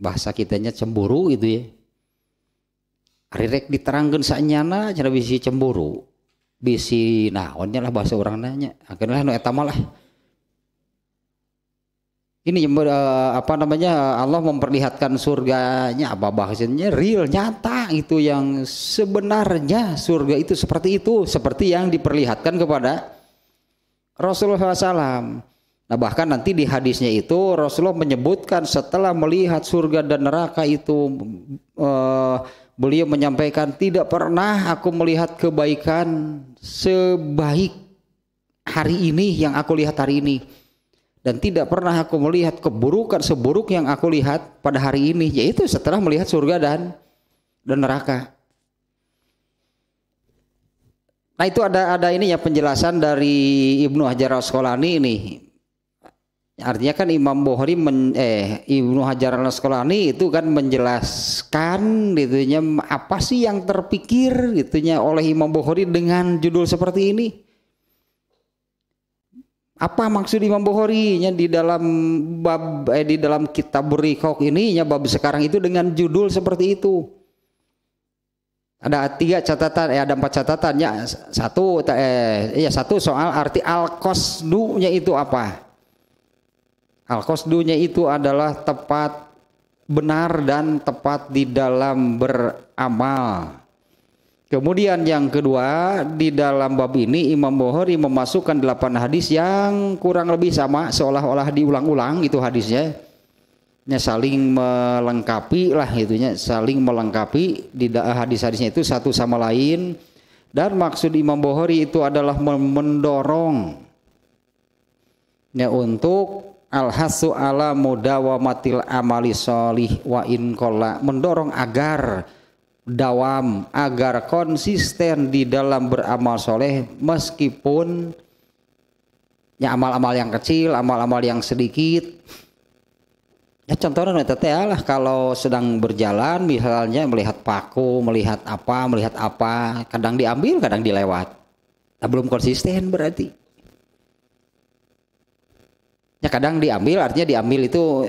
bahasa kitanya cemburu itu ya rirek diterangkan na cara bisi cemburu bisi nah naonnya lah bahasa orang nanya akhirnya lah eta lah ini uh, apa namanya Allah memperlihatkan surganya apa bahasanya real nyata itu yang sebenarnya surga itu seperti itu seperti yang diperlihatkan kepada Rasulullah SAW. Nah bahkan nanti di hadisnya itu Rasulullah menyebutkan setelah melihat surga dan neraka itu eh, beliau menyampaikan tidak pernah aku melihat kebaikan sebaik hari ini yang aku lihat hari ini dan tidak pernah aku melihat keburukan seburuk yang aku lihat pada hari ini yaitu setelah melihat surga dan dan neraka. Nah itu ada ada ini ya penjelasan dari Ibnu Hajar Al Asqalani ini. Artinya kan Imam Bukhari men, eh Ibnu Hajar Al Asqalani itu kan menjelaskan gitunya apa sih yang terpikir gitunya oleh Imam Bukhari dengan judul seperti ini. Apa maksud Imam Bukhari nya di dalam bab eh, di dalam kitab Berikok ini ya bab sekarang itu dengan judul seperti itu ada tiga catatan eh ada empat catatan. Ya satu eh ya satu soal arti al kosdunya itu apa al kosdunya itu adalah tepat benar dan tepat di dalam beramal kemudian yang kedua di dalam bab ini Imam Bukhari memasukkan delapan hadis yang kurang lebih sama seolah-olah diulang-ulang itu hadisnya ya saling melengkapi lah itunya saling melengkapi di hadis-hadisnya itu satu sama lain dan maksud Imam Bukhari itu adalah mendorong ya untuk alhasu ala mudawamatil amali solih wa in mendorong agar dawam agar konsisten di dalam beramal soleh meskipun ya amal-amal yang kecil amal-amal yang sedikit Ya contohnya teteh ya lah kalau sedang berjalan misalnya melihat paku, melihat apa, melihat apa, kadang diambil, kadang dilewat. Nah, belum konsisten berarti. Ya kadang diambil artinya diambil itu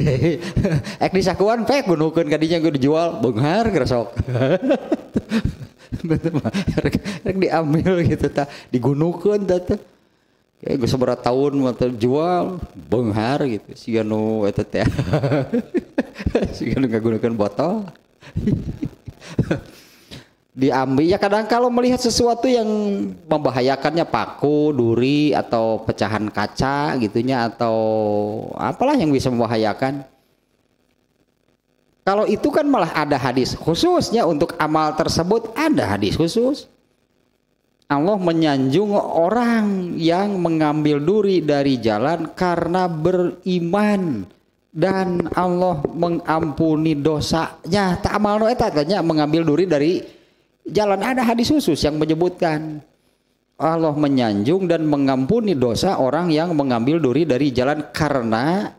ek disakuan pek gunukeun kadinya gue dijual benghar gresok. Rek diambil gitu tah digunukeun teh ya eh, gue seberat tahun mau jual benghar gitu si anu itu teh si anu gunakan botol diambil ya kadang kalau melihat sesuatu yang membahayakannya paku duri atau pecahan kaca gitunya atau apalah yang bisa membahayakan kalau itu kan malah ada hadis khususnya untuk amal tersebut ada hadis khusus Allah menyanjung orang yang mengambil duri dari jalan karena beriman dan Allah mengampuni dosanya. Tak amal no eh, mengambil duri dari jalan. Ada hadis khusus yang menyebutkan Allah menyanjung dan mengampuni dosa orang yang mengambil duri dari jalan karena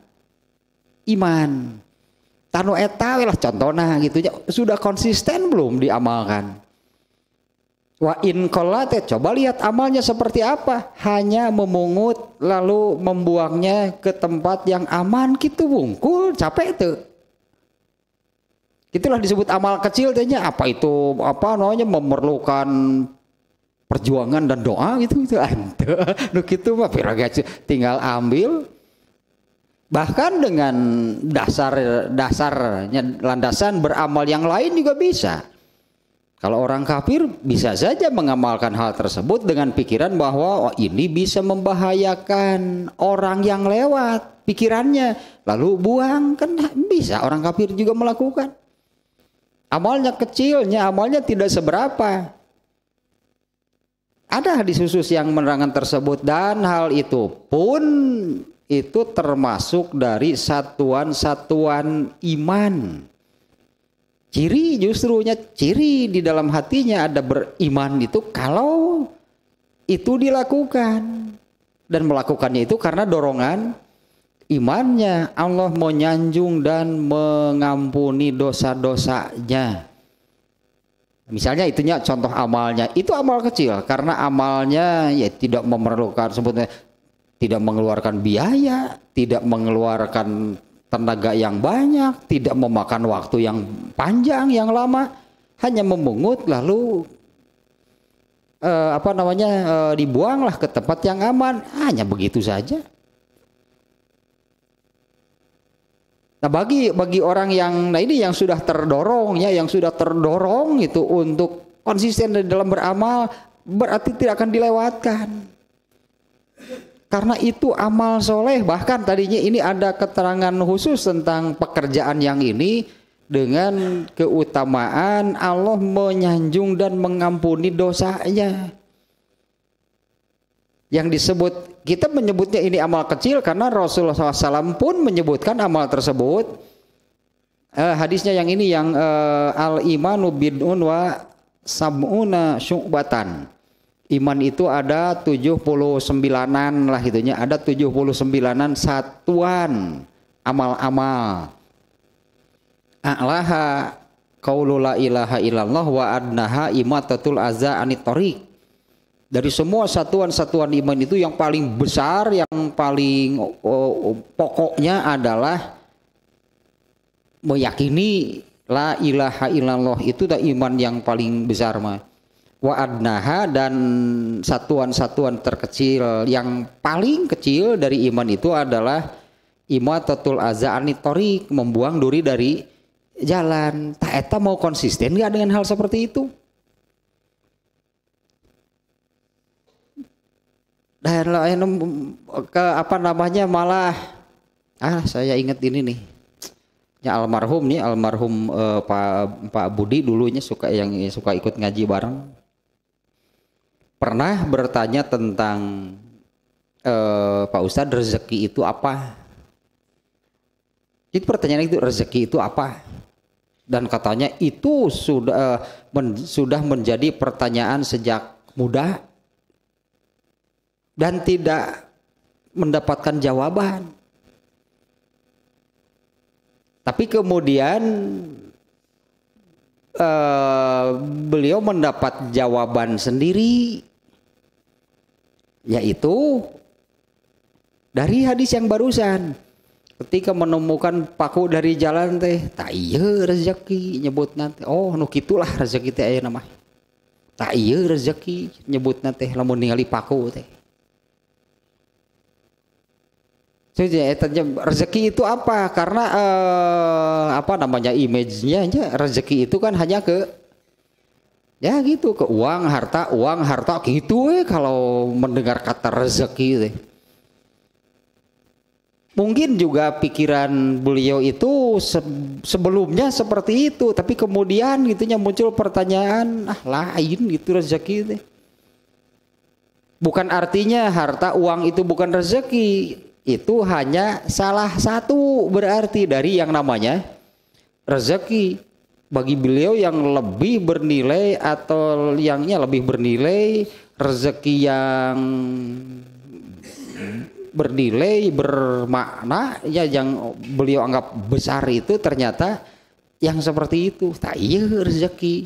iman. Tanu eta eh, contohnya gitu ya. Sudah konsisten belum diamalkan? Wa in kolate, coba lihat amalnya seperti apa. Hanya memungut lalu membuangnya ke tempat yang aman gitu bungkul, capek itu. Itulah disebut amal kecil tanya apa itu apa namanya memerlukan perjuangan dan doa gitu itu ente nu gitu mah tinggal ambil bahkan dengan dasar dasarnya landasan beramal yang lain juga bisa kalau orang kafir bisa saja mengamalkan hal tersebut dengan pikiran bahwa oh, ini bisa membahayakan orang yang lewat pikirannya. Lalu buang kan bisa orang kafir juga melakukan. Amalnya kecilnya, amalnya tidak seberapa. Ada hadis khusus yang menerangkan tersebut dan hal itu pun itu termasuk dari satuan-satuan iman Ciri justrunya ciri di dalam hatinya ada beriman itu kalau itu dilakukan dan melakukannya itu karena dorongan imannya Allah menyanjung dan mengampuni dosa-dosanya. Misalnya itunya contoh amalnya. Itu amal kecil karena amalnya ya tidak memerlukan sebetulnya tidak mengeluarkan biaya, tidak mengeluarkan tenaga yang banyak, tidak memakan waktu yang panjang, yang lama, hanya memungut lalu eh, apa namanya eh, dibuanglah ke tempat yang aman, hanya begitu saja. Nah bagi bagi orang yang nah ini yang sudah terdorong ya, yang sudah terdorong itu untuk konsisten dalam beramal berarti tidak akan dilewatkan. Karena itu amal soleh bahkan tadinya ini ada keterangan khusus tentang pekerjaan yang ini dengan keutamaan Allah menyanjung dan mengampuni dosanya. Yang disebut kita menyebutnya ini amal kecil karena Rasulullah SAW pun menyebutkan amal tersebut. Eh, hadisnya yang ini yang eh, al imanu bid'un wa sab'una syu'batan iman itu ada 79-an lah itunya ada 79-an satuan amal-amal. A'laha qaulu la ilaha illallah wa adnaha imatatul azza anitorik. Dari semua satuan-satuan iman itu yang paling besar, yang paling oh, pokoknya adalah meyakini la ilaha illallah itu iman yang paling besar mah wa dan satuan-satuan terkecil yang paling kecil dari iman itu adalah imatatul azani anitorik membuang duri dari jalan tak eta mau konsisten nggak dengan hal seperti itu dan lain eh, ke apa namanya malah ah saya ingat ini nih ya almarhum nih almarhum eh, Pak Pak Budi dulunya suka yang suka ikut ngaji bareng pernah bertanya tentang eh, Pak Ustadz rezeki itu apa? Itu pertanyaan itu rezeki itu apa? Dan katanya itu sudah eh, men, sudah menjadi pertanyaan sejak muda dan tidak mendapatkan jawaban. Tapi kemudian eh, beliau mendapat jawaban sendiri yaitu dari hadis yang barusan. Ketika menemukan paku dari jalan teh, tak iya rezeki nyebut nanti. Oh, nu kitulah rezeki teh ayah nama Tak iya rezeki nyebut nanti lamun ningali paku teh. Ya, rezeki itu apa? Karena eh, apa namanya image-nya rezeki itu kan hanya ke Ya gitu ke uang, harta, uang, harta gitu eh kalau mendengar kata rezeki eh. Mungkin juga pikiran beliau itu se sebelumnya seperti itu, tapi kemudian gitunya muncul pertanyaan ah lain gitu rezeki eh. Bukan artinya harta uang itu bukan rezeki, itu hanya salah satu berarti dari yang namanya rezeki bagi beliau yang lebih bernilai atau yangnya lebih bernilai rezeki yang bernilai bermakna ya yang beliau anggap besar itu ternyata yang seperti itu tak iya rezeki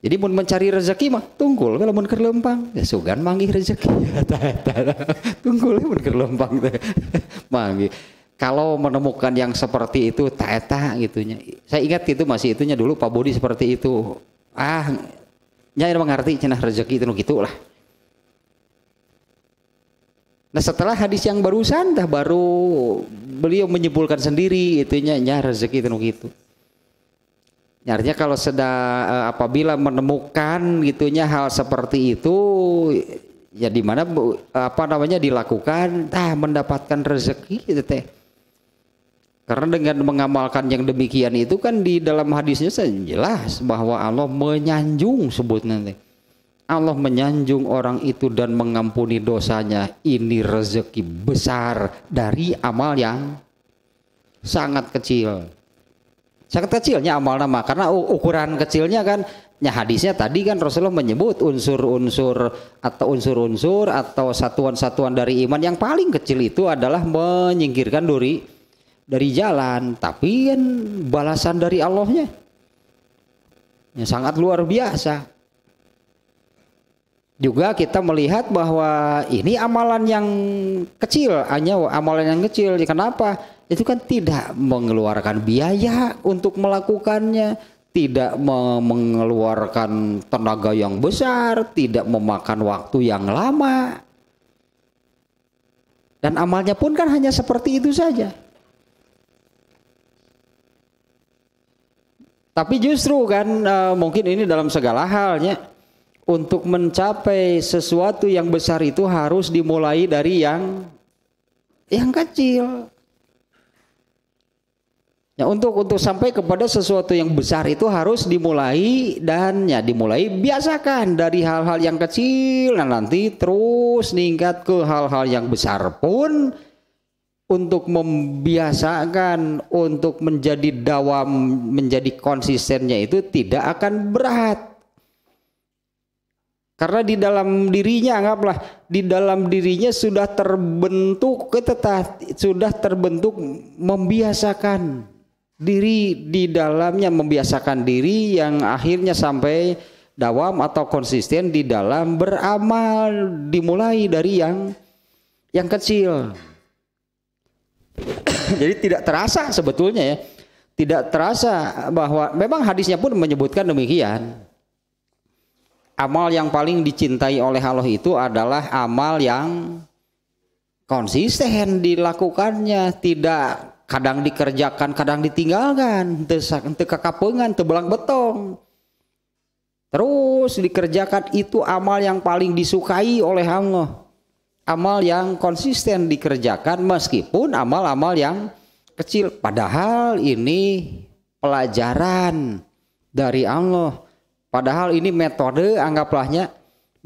jadi mau mencari rezeki mah tunggul kalau mau kerlempang ya sugan manggih rezeki tunggul mau kerlempang manggih kalau menemukan yang seperti itu taeta gitunya saya ingat itu masih itunya dulu Pak Budi seperti itu ah nyai mengerti cenah rezeki itu gitulah Nah setelah hadis yang barusan dah baru beliau menyimpulkan sendiri itunya nyai rezeki itu gitu. Artinya kalau sedang eh, apabila menemukan gitunya hal seperti itu ya di mana eh, apa namanya dilakukan tah mendapatkan rezeki gitu teh karena dengan mengamalkan yang demikian itu kan di dalam hadisnya saya jelas bahwa Allah menyanjung sebut nanti. Allah menyanjung orang itu dan mengampuni dosanya. Ini rezeki besar dari amal yang sangat kecil. Sangat kecilnya amal nama karena ukuran kecilnya kan ya hadisnya tadi kan Rasulullah menyebut unsur-unsur atau unsur-unsur atau satuan-satuan dari iman yang paling kecil itu adalah menyingkirkan duri dari jalan, tapi kan balasan dari Allahnya yang sangat luar biasa. Juga kita melihat bahwa ini amalan yang kecil, hanya amalan yang kecil. Ya, kenapa? Itu kan tidak mengeluarkan biaya untuk melakukannya, tidak mengeluarkan tenaga yang besar, tidak memakan waktu yang lama. Dan amalnya pun kan hanya seperti itu saja. Tapi justru kan uh, mungkin ini dalam segala halnya untuk mencapai sesuatu yang besar itu harus dimulai dari yang yang kecil. Ya, untuk untuk sampai kepada sesuatu yang besar itu harus dimulai dan ya dimulai biasakan dari hal-hal yang kecil dan nah, nanti terus meningkat ke hal-hal yang besar pun untuk membiasakan untuk menjadi dawam menjadi konsistennya itu tidak akan berat karena di dalam dirinya anggaplah di dalam dirinya sudah terbentuk ketetah sudah terbentuk membiasakan diri di dalamnya membiasakan diri yang akhirnya sampai dawam atau konsisten di dalam beramal dimulai dari yang yang kecil. Jadi tidak terasa sebetulnya ya. Tidak terasa bahwa memang hadisnya pun menyebutkan demikian. Amal yang paling dicintai oleh Allah itu adalah amal yang konsisten dilakukannya, tidak kadang dikerjakan, kadang ditinggalkan, teu kakapeungan, tebelang betong. Terus dikerjakan itu amal yang paling disukai oleh Allah amal yang konsisten dikerjakan meskipun amal-amal yang kecil padahal ini pelajaran dari Allah padahal ini metode anggaplahnya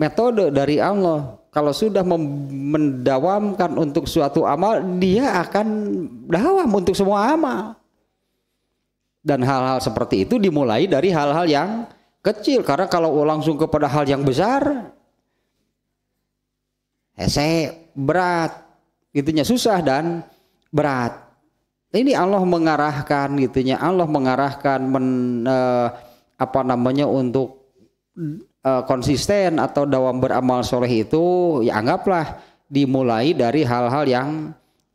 metode dari Allah kalau sudah mendawamkan untuk suatu amal dia akan dawam untuk semua amal dan hal-hal seperti itu dimulai dari hal-hal yang kecil karena kalau langsung kepada hal yang besar Eh, saya berat gitunya susah dan berat ini Allah mengarahkan gitunya Allah mengarahkan men, eh, apa namanya untuk eh, konsisten atau dawam beramal soleh itu ya anggaplah dimulai dari hal-hal yang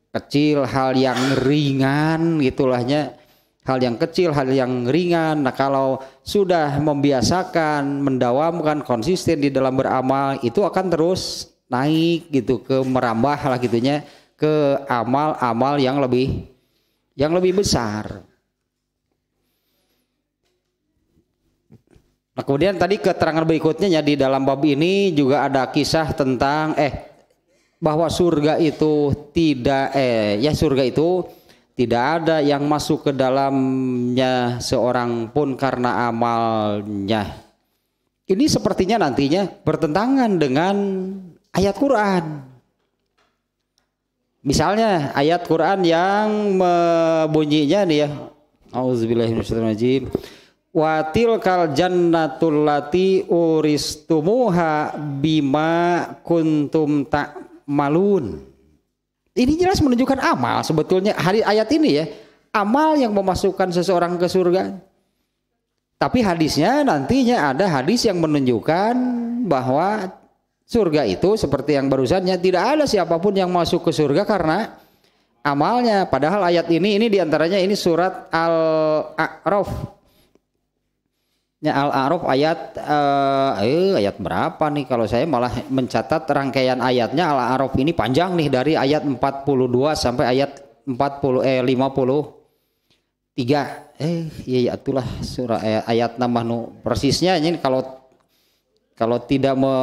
kecil hal yang ringan gitulahnya hal yang kecil, hal yang ringan. Nah, kalau sudah membiasakan, mendawamkan, konsisten di dalam beramal, itu akan terus naik gitu ke merambah lah gitunya ke amal-amal yang lebih yang lebih besar. Nah, kemudian tadi keterangan berikutnya ya di dalam bab ini juga ada kisah tentang eh bahwa surga itu tidak eh ya surga itu tidak ada yang masuk ke dalamnya seorang pun karena amalnya. Ini sepertinya nantinya bertentangan dengan ayat Quran. Misalnya ayat Quran yang bunyinya nih ya. Auzubillahiminasyaitonirrajim. Watil Watil jannatul lati uristumuha bima kuntum tak malun. Ini jelas menunjukkan amal sebetulnya hari ayat ini ya. Amal yang memasukkan seseorang ke surga. Tapi hadisnya nantinya ada hadis yang menunjukkan bahwa surga itu seperti yang barusannya tidak ada siapapun yang masuk ke surga karena amalnya. Padahal ayat ini ini diantaranya ini surat Al-A'raf. Ya, Al-A'raf ayat eh, eh, ayat berapa nih kalau saya malah mencatat rangkaian ayatnya Al-A'raf ini panjang nih dari ayat 42 sampai ayat 40 eh 53. Eh iya, iya itulah surat eh, ayat, ayat nama nu persisnya ini kalau kalau tidak me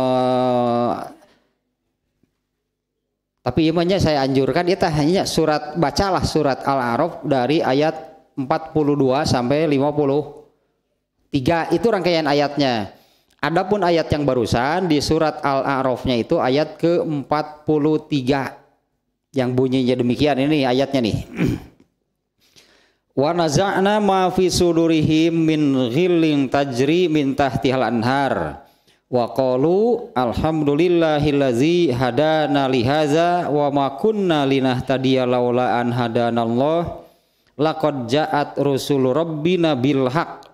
tapi imannya iya saya anjurkan itu hanya surat bacalah surat Al-Araf dari ayat 42 sampai 53 itu rangkaian ayatnya. Adapun ayat yang barusan di surat Al-A'rafnya itu ayat ke-43 yang bunyinya demikian ini ayatnya nih. Wa naza'na ma fi sudurihim min ghillin tajri min tahtihal anhar wa qalu alhamdulillahillazi hadana hadza wa ma kunna linahtadiya laula an hadanallah laqad ja'at rusulu rabbina bil haq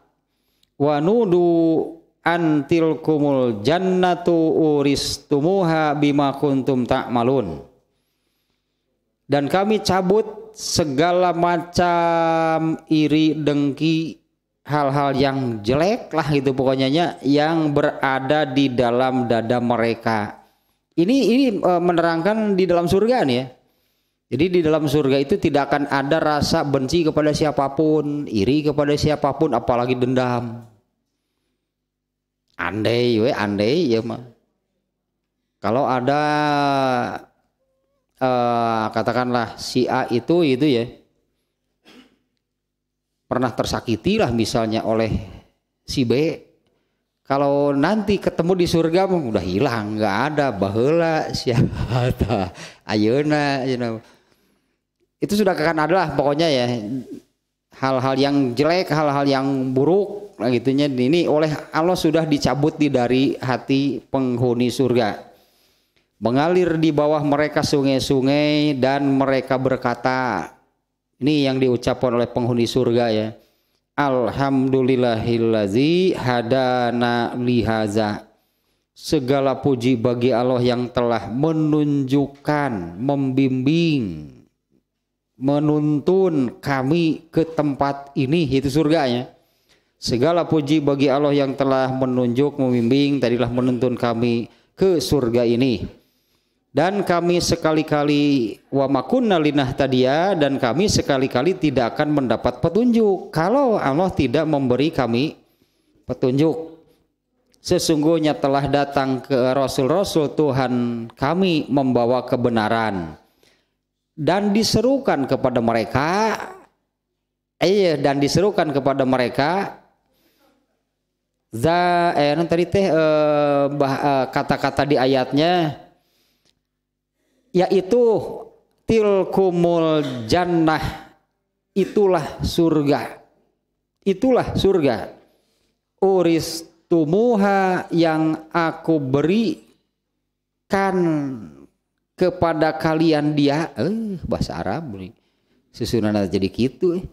wa nudu antilkumul jannatu uristumuha bima kuntum ta'malun dan kami cabut segala macam iri dengki hal-hal yang jelek lah itu pokoknya yang berada di dalam dada mereka. Ini ini e, menerangkan di dalam surga nih ya. Jadi di dalam surga itu tidak akan ada rasa benci kepada siapapun, iri kepada siapapun, apalagi dendam. Andai, we andai ya mah. Kalau ada uh, katakanlah si A itu itu ya, pernah tersakiti lah misalnya oleh si B kalau nanti ketemu di surga mah udah hilang nggak ada bahula siapa ayona you know. itu sudah akan adalah pokoknya ya hal-hal yang jelek hal-hal yang buruk nah gitunya ini oleh Allah sudah dicabut di dari hati penghuni surga mengalir di bawah mereka sungai-sungai dan mereka berkata ini yang diucapkan oleh penghuni surga ya. Alhamdulillahillazi hadana lihaza. Segala puji bagi Allah yang telah menunjukkan, membimbing, menuntun kami ke tempat ini, itu surganya. Segala puji bagi Allah yang telah menunjuk, membimbing, tadilah menuntun kami ke surga ini dan kami sekali-kali wa makunna linah tadia dan kami sekali-kali tidak akan mendapat petunjuk kalau Allah tidak memberi kami petunjuk sesungguhnya telah datang ke rasul-rasul Tuhan kami membawa kebenaran dan diserukan kepada mereka eh dan diserukan kepada mereka za eh tadi teh eh, eh, kata-kata di ayatnya yaitu tilkumul jannah itulah surga itulah surga uristumuha yang aku berikan kepada kalian dia eh bahasa Arab susunan jadi gitu eh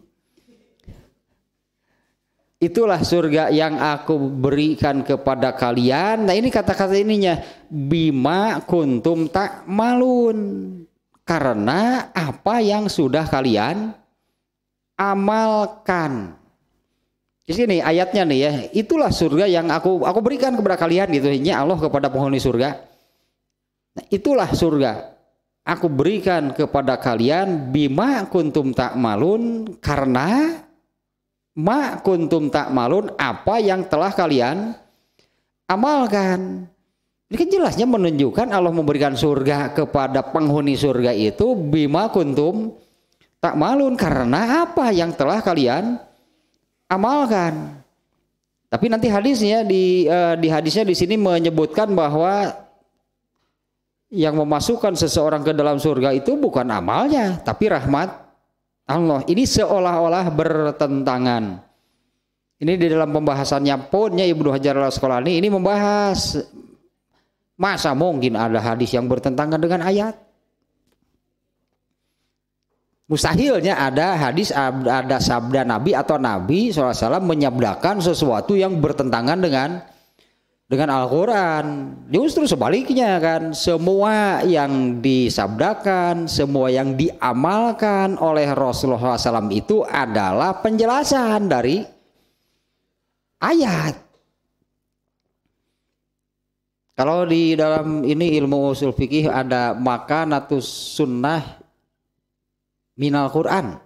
Itulah surga yang aku berikan kepada kalian. Nah ini kata-kata ininya. Bima kuntum tak malun. Karena apa yang sudah kalian amalkan. Di sini ayatnya nih ya. Itulah surga yang aku aku berikan kepada kalian gitu. Ini Allah kepada penghuni surga. Nah, itulah surga. Aku berikan kepada kalian bima kuntum tak malun karena Ma kuntum tak malun apa yang telah kalian amalkan. Ini kan jelasnya menunjukkan Allah memberikan surga kepada penghuni surga itu bima kuntum tak malun karena apa yang telah kalian amalkan. Tapi nanti hadisnya di uh, di hadisnya di sini menyebutkan bahwa yang memasukkan seseorang ke dalam surga itu bukan amalnya tapi rahmat Allah. Ini seolah-olah bertentangan. Ini di dalam pembahasannya punnya Ibnu Hajar al Asqalani ini membahas masa mungkin ada hadis yang bertentangan dengan ayat. Mustahilnya ada hadis ada sabda Nabi atau Nabi SAW menyabdakan sesuatu yang bertentangan dengan dengan Al-Quran. Justru sebaliknya kan, semua yang disabdakan, semua yang diamalkan oleh Rasulullah SAW itu adalah penjelasan dari ayat. Kalau di dalam ini ilmu usul fikih ada maka natus sunnah minal Quran.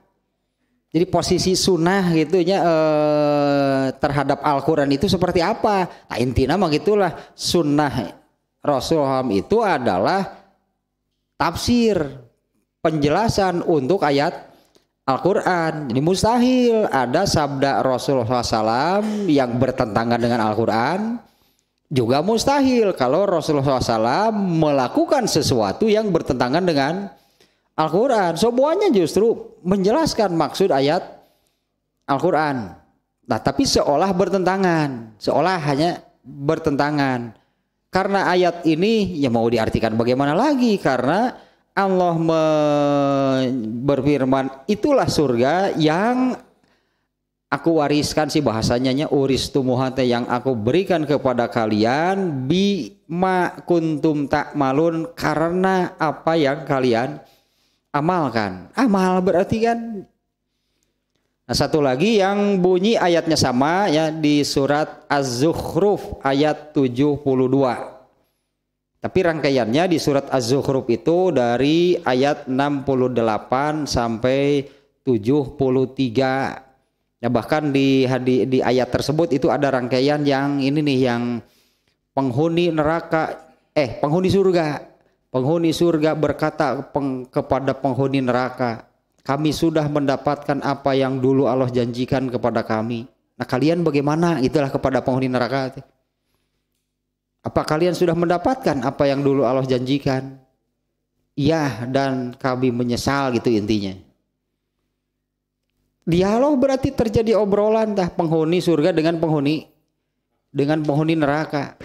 Jadi posisi sunnah gitu ya eh, terhadap Al-Qur'an itu seperti apa? Nah, intinya mah gitulah sunnah Rasulullah itu adalah tafsir penjelasan untuk ayat Al-Quran. Ini mustahil ada sabda Rasulullah SAW yang bertentangan dengan Al-Quran. Juga mustahil kalau Rasulullah SAW melakukan sesuatu yang bertentangan dengan Al-Quran. Semuanya justru menjelaskan maksud ayat Al-Quran. Nah, tapi seolah bertentangan, seolah hanya bertentangan. Karena ayat ini yang mau diartikan bagaimana lagi karena Allah berfirman itulah surga yang aku wariskan sih bahasanya uris tumuhate yang aku berikan kepada kalian bima kuntum tak malun karena apa yang kalian amal kan. Amal berarti kan. Nah, satu lagi yang bunyi ayatnya sama ya di surat Az-Zukhruf ayat 72. Tapi rangkaiannya di surat Az-Zukhruf itu dari ayat 68 sampai 73. Ya bahkan di, di di ayat tersebut itu ada rangkaian yang ini nih yang penghuni neraka eh penghuni surga Penghuni surga berkata peng, kepada penghuni neraka, kami sudah mendapatkan apa yang dulu Allah janjikan kepada kami. Nah kalian bagaimana? Itulah kepada penghuni neraka. Apa kalian sudah mendapatkan apa yang dulu Allah janjikan? Iya dan kami menyesal gitu intinya. Dialog berarti terjadi obrolan dah penghuni surga dengan penghuni dengan penghuni neraka.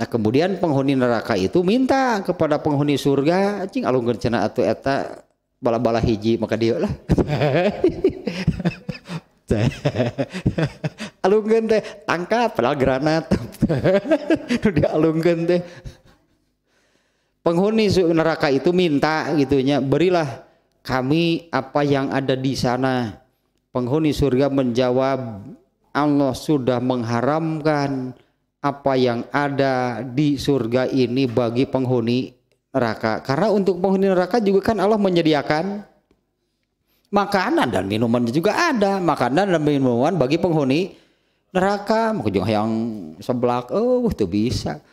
Nah kemudian penghuni neraka itu minta kepada penghuni surga, cing alung gencana atau eta bala-bala hiji maka dia lah. alungkan teh tangkap lah granat dia alungkan teh penghuni neraka itu minta gitunya berilah kami apa yang ada di sana penghuni surga menjawab Allah sudah mengharamkan apa yang ada di surga ini bagi penghuni neraka. Karena untuk penghuni neraka juga kan Allah menyediakan makanan dan minuman juga ada. Makanan dan minuman bagi penghuni neraka. Mungkin yang seblak, oh itu bisa.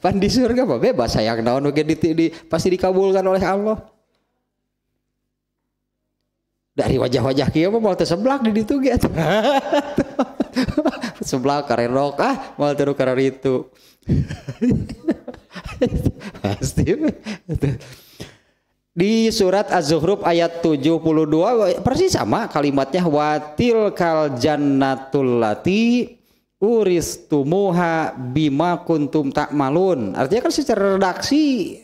Pan di surga apa bebas saya naon di, di, pasti dikabulkan oleh Allah. Dari wajah-wajah kia mau seblak di situ gitu. sebelah karerok ah mal teru karar itu pasti di surat Az-Zuhruf ayat 72 persis sama kalimatnya watil kal jannatul lati tumuha bima kuntum tak malun artinya kan secara redaksi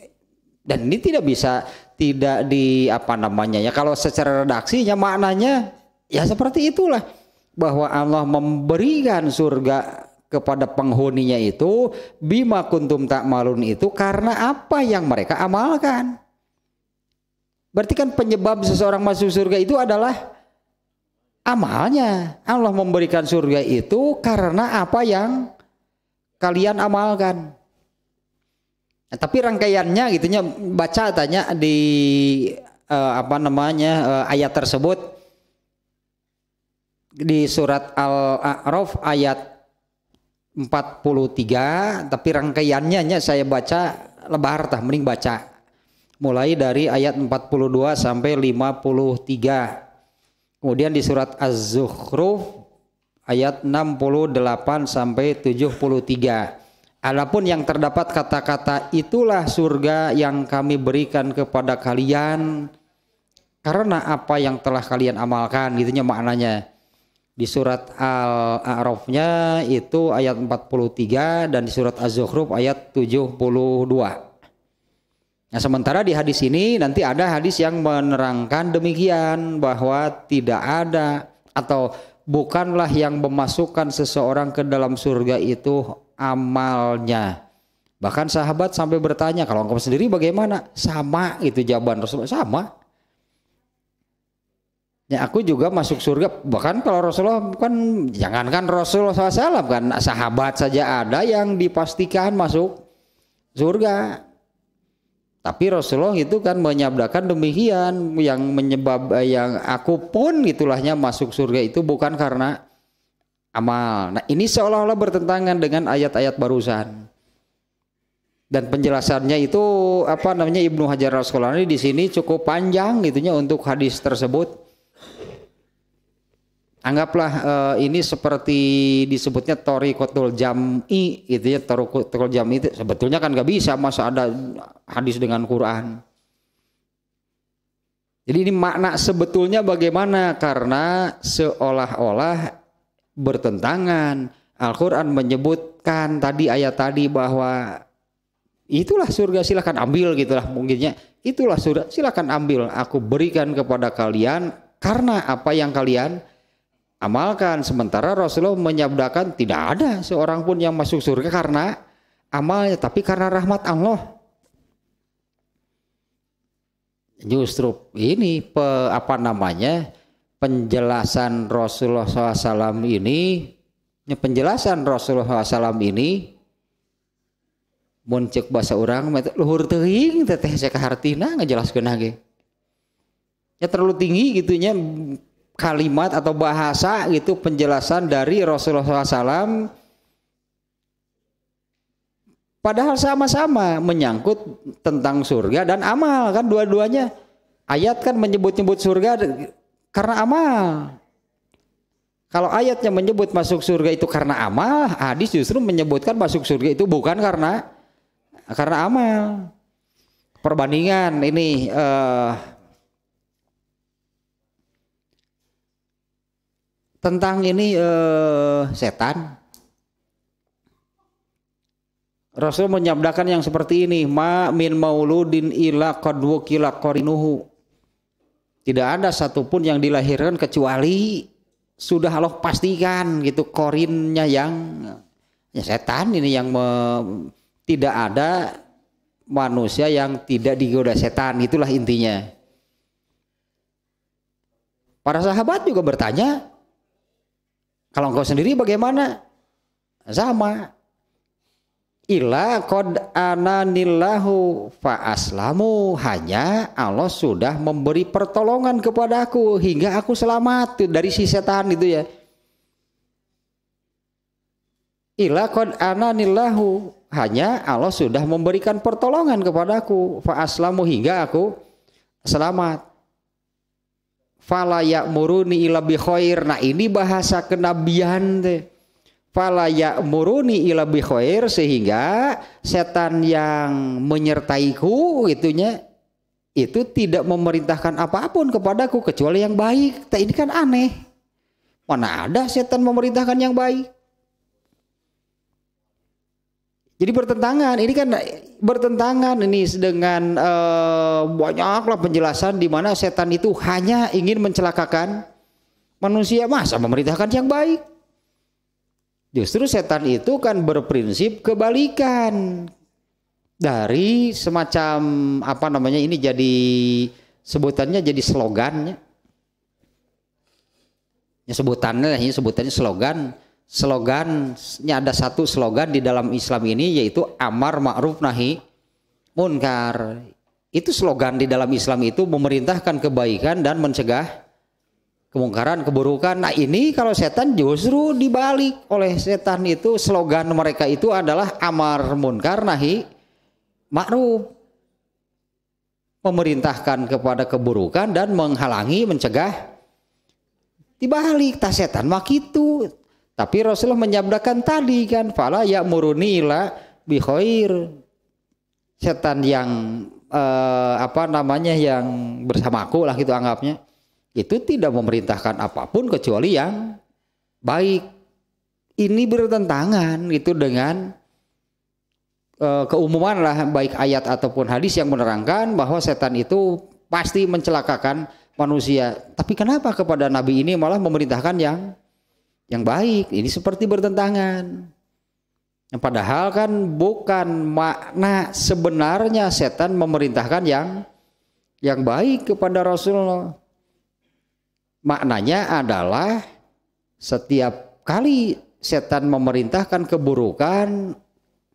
dan ini tidak bisa tidak di apa namanya ya kalau secara redaksinya maknanya ya seperti itulah bahwa Allah memberikan surga kepada penghuninya itu bima kuntum tak malun itu karena apa yang mereka amalkan. Berarti kan penyebab seseorang masuk surga itu adalah amalnya. Allah memberikan surga itu karena apa yang kalian amalkan. Nah, tapi rangkaiannya gitunya baca tanya di uh, apa namanya uh, ayat tersebut di surat Al-A'raf ayat 43 tapi rangkaiannya nya saya baca lebar tah mending baca mulai dari ayat 42 sampai 53 kemudian di surat Az-Zukhruf ayat 68 sampai 73 Adapun yang terdapat kata-kata itulah surga yang kami berikan kepada kalian karena apa yang telah kalian amalkan gitunya maknanya di surat Al-A'rafnya itu ayat 43 dan di surat Az-Zukhruf ayat 72. Nah sementara di hadis ini nanti ada hadis yang menerangkan demikian bahwa tidak ada atau bukanlah yang memasukkan seseorang ke dalam surga itu amalnya. Bahkan sahabat sampai bertanya kalau engkau sendiri bagaimana? Sama itu jawaban Rasulullah sama. Ya aku juga masuk surga. Bahkan kalau Rasulullah kan jangankan Rasulullah SAW kan sahabat saja ada yang dipastikan masuk surga. Tapi Rasulullah itu kan menyabdakan demikian yang menyebab eh, yang aku pun itulahnya masuk surga itu bukan karena amal. Nah ini seolah-olah bertentangan dengan ayat-ayat barusan. Dan penjelasannya itu apa namanya Ibnu Hajar Al Asqalani di sini cukup panjang gitunya untuk hadis tersebut anggaplah uh, ini seperti disebutnya kotul jam'i gitu ya kotul jam'i itu sebetulnya kan nggak bisa masa ada hadis dengan Quran jadi ini makna sebetulnya bagaimana karena seolah-olah bertentangan Al-Quran menyebutkan tadi ayat tadi bahwa itulah surga silahkan ambil gitulah mungkinnya itulah surga silahkan ambil aku berikan kepada kalian karena apa yang kalian amalkan. Sementara Rasulullah menyabdakan tidak ada seorang pun yang masuk surga karena amalnya, tapi karena rahmat Allah. Justru ini pe, apa namanya penjelasan Rasulullah SAW ini, ya, penjelasan Rasulullah SAW ini muncik bahasa orang luhur teuing teteh saya kehartina ngejelaskeun lagi. Ya terlalu tinggi gitunya kalimat atau bahasa itu penjelasan dari Rasulullah SAW padahal sama-sama menyangkut tentang surga dan amal kan dua-duanya ayat kan menyebut-nyebut surga karena amal kalau ayatnya menyebut masuk surga itu karena amal hadis justru menyebutkan masuk surga itu bukan karena karena amal perbandingan ini uh, tentang ini uh, setan. Rasul menyabdakan yang seperti ini, ma min mauludin ila qad wukila qarinuhu. Tidak ada satupun yang dilahirkan kecuali sudah Allah pastikan gitu korinnya yang ya setan ini yang me, tidak ada manusia yang tidak digoda setan itulah intinya. Para sahabat juga bertanya, kalau engkau sendiri bagaimana? Sama. Ila kod ananillahu fa aslamu hanya Allah sudah memberi pertolongan kepada aku hingga aku selamat dari si setan itu ya. Ila kod ananillahu hanya Allah sudah memberikan pertolongan kepada aku fa hingga aku selamat fala ya'muruni ila bi khair. Nah, ini bahasa kenabian teh. Fala ya'muruni ila bi khair sehingga setan yang menyertaiku itunya itu tidak memerintahkan apapun kepadaku kecuali yang baik. Nah, ini kan aneh. Mana ada setan memerintahkan yang baik? Jadi bertentangan, ini kan bertentangan ini dengan eh, banyaklah penjelasan di mana setan itu hanya ingin mencelakakan manusia masa memerintahkan yang baik. Justru setan itu kan berprinsip kebalikan dari semacam apa namanya ini jadi sebutannya jadi slogannya. Ya sebutannya ini sebutannya slogan slogannya ada satu slogan di dalam Islam ini yaitu amar ma'ruf nahi munkar. Itu slogan di dalam Islam itu memerintahkan kebaikan dan mencegah kemungkaran, keburukan. Nah, ini kalau setan justru dibalik oleh setan itu slogan mereka itu adalah amar munkar nahi ma'ruf. Memerintahkan kepada keburukan dan menghalangi, mencegah dibalik tas setan mak itu tapi Rasulullah menyabdakan tadi kan, fala ya murunila bi Setan yang eh, apa namanya yang bersamaku lah gitu anggapnya. Itu tidak memerintahkan apapun kecuali yang baik. Ini bertentangan itu dengan eh, keumuman lah baik ayat ataupun hadis yang menerangkan bahwa setan itu pasti mencelakakan manusia. Tapi kenapa kepada nabi ini malah memerintahkan yang yang baik. Ini seperti bertentangan. Nah, padahal kan bukan makna sebenarnya setan memerintahkan yang yang baik kepada Rasulullah. Maknanya adalah setiap kali setan memerintahkan keburukan,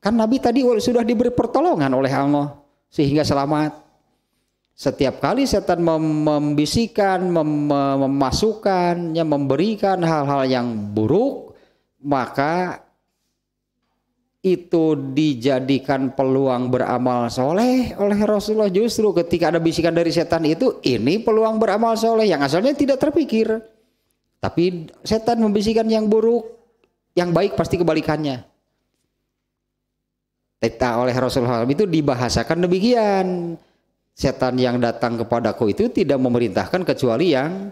kan Nabi tadi sudah diberi pertolongan oleh Allah sehingga selamat. Setiap kali setan mem membisikkan, mem memasukkan, ya, memberikan hal-hal yang buruk, maka itu dijadikan peluang beramal soleh oleh Rasulullah justru ketika ada bisikan dari setan itu ini peluang beramal soleh yang asalnya tidak terpikir tapi setan membisikkan yang buruk yang baik pasti kebalikannya tetap oleh Rasulullah itu dibahasakan demikian setan yang datang kepadaku itu tidak memerintahkan kecuali yang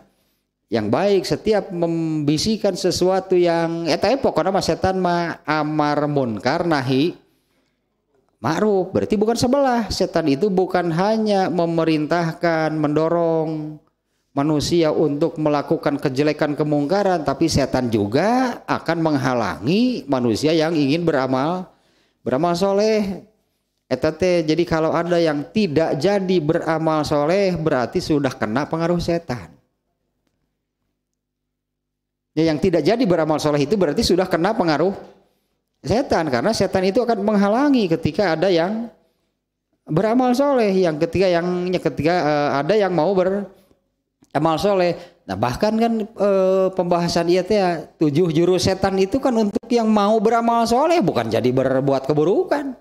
yang baik setiap membisikkan sesuatu yang eta eh, pokoknya mah setan mah amar munkar nahi ma'ruf berarti bukan sebelah setan itu bukan hanya memerintahkan mendorong manusia untuk melakukan kejelekan kemungkaran tapi setan juga akan menghalangi manusia yang ingin beramal beramal soleh Etate, jadi kalau ada yang tidak jadi beramal soleh berarti sudah kena pengaruh setan. Ya, yang tidak jadi beramal soleh itu berarti sudah kena pengaruh setan karena setan itu akan menghalangi ketika ada yang beramal soleh yang ketika yang ketika uh, ada yang mau beramal soleh nah bahkan kan uh, pembahasan iya teh tujuh jurus setan itu kan untuk yang mau beramal soleh bukan jadi berbuat keburukan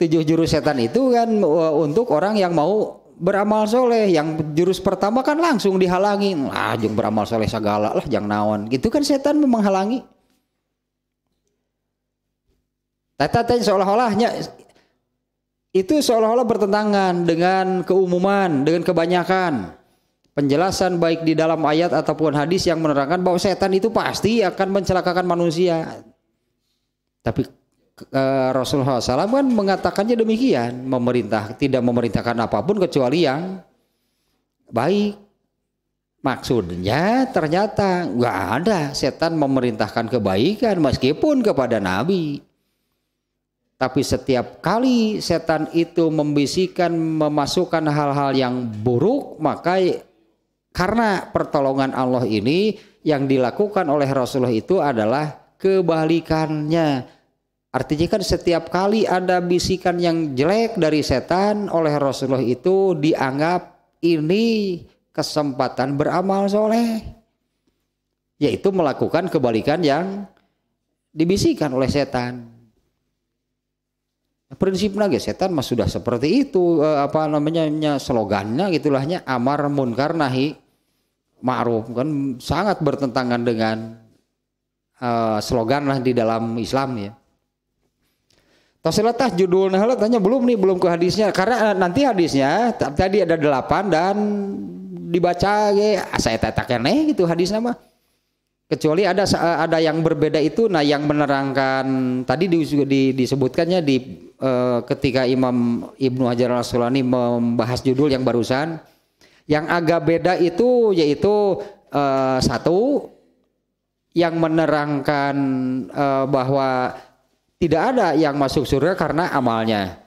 tujuh jurus setan itu kan e, untuk orang yang mau beramal soleh yang jurus pertama kan langsung dihalangi lah jeng beramal soleh segala lah jangan naon gitu kan setan memang halangi tata seolah-olahnya itu seolah-olah bertentangan dengan keumuman dengan kebanyakan penjelasan baik di dalam ayat ataupun hadis yang menerangkan bahwa setan itu pasti akan mencelakakan manusia tapi Eh, Rasulullah SAW kan mengatakannya demikian, memerintah tidak memerintahkan apapun kecuali yang baik. Maksudnya ternyata nggak ada setan memerintahkan kebaikan meskipun kepada Nabi. Tapi setiap kali setan itu membisikkan memasukkan hal-hal yang buruk maka karena pertolongan Allah ini yang dilakukan oleh Rasulullah itu adalah kebalikannya Artinya kan setiap kali ada bisikan yang jelek dari setan oleh Rasulullah itu dianggap ini kesempatan beramal soleh. Yaitu melakukan kebalikan yang dibisikan oleh setan. Prinsipnya gitu, setan mah sudah seperti itu eh, apa namanya slogannya gitulahnya amar munkar nahi ma'ruf kan sangat bertentangan dengan uh, slogan lah di dalam Islam ya Tasilatah judul nah tanya belum nih belum ke hadisnya karena eh, nanti hadisnya tadi ada delapan dan dibaca ge ah, saya tatakan nih gitu hadisnya mah. kecuali ada eh, ada yang berbeda itu nah yang menerangkan tadi di, di, disebutkannya di eh, ketika Imam Ibnu Hajar Al Asqalani membahas judul yang barusan yang agak beda itu yaitu eh, satu yang menerangkan eh, bahwa tidak ada yang masuk surga karena amalnya.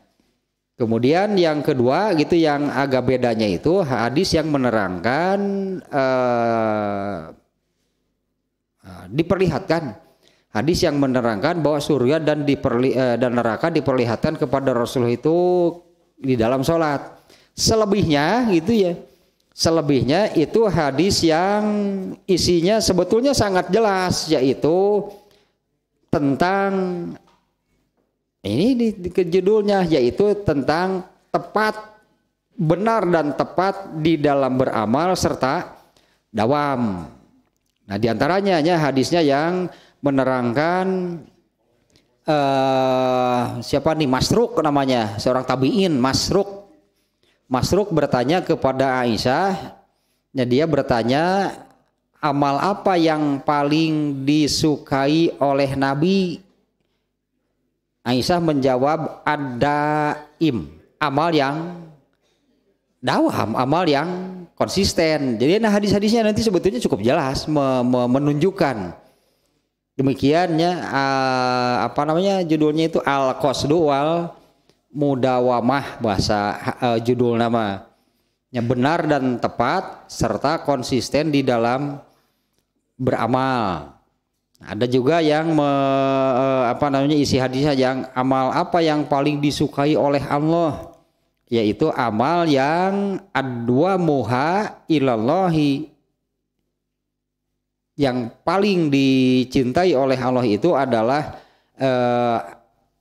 Kemudian yang kedua gitu yang agak bedanya itu hadis yang menerangkan uh, diperlihatkan hadis yang menerangkan bahwa surga dan diperli, uh, dan neraka diperlihatkan kepada Rasul itu di dalam sholat. Selebihnya gitu ya. Selebihnya itu hadis yang isinya sebetulnya sangat jelas yaitu tentang ini di, di judulnya yaitu tentang tepat benar dan tepat di dalam beramal serta dawam. Nah, diantaranya ya hadisnya yang menerangkan uh, siapa nih Masruk namanya seorang tabiin Masruk. Masruk bertanya kepada Aisyah, ya dia bertanya amal apa yang paling disukai oleh Nabi Aisyah menjawab ada im amal yang dawam amal yang konsisten jadi nah hadis-hadisnya nanti sebetulnya cukup jelas me me menunjukkan demikiannya uh, apa namanya judulnya itu al qasdu mudawamah bahasa uh, judul nama yang benar dan tepat serta konsisten di dalam beramal ada juga yang me, eh, apa namanya isi hadisnya yang amal apa yang paling disukai oleh Allah yaitu amal yang adwa muha ilallahi yang paling dicintai oleh Allah itu adalah eh,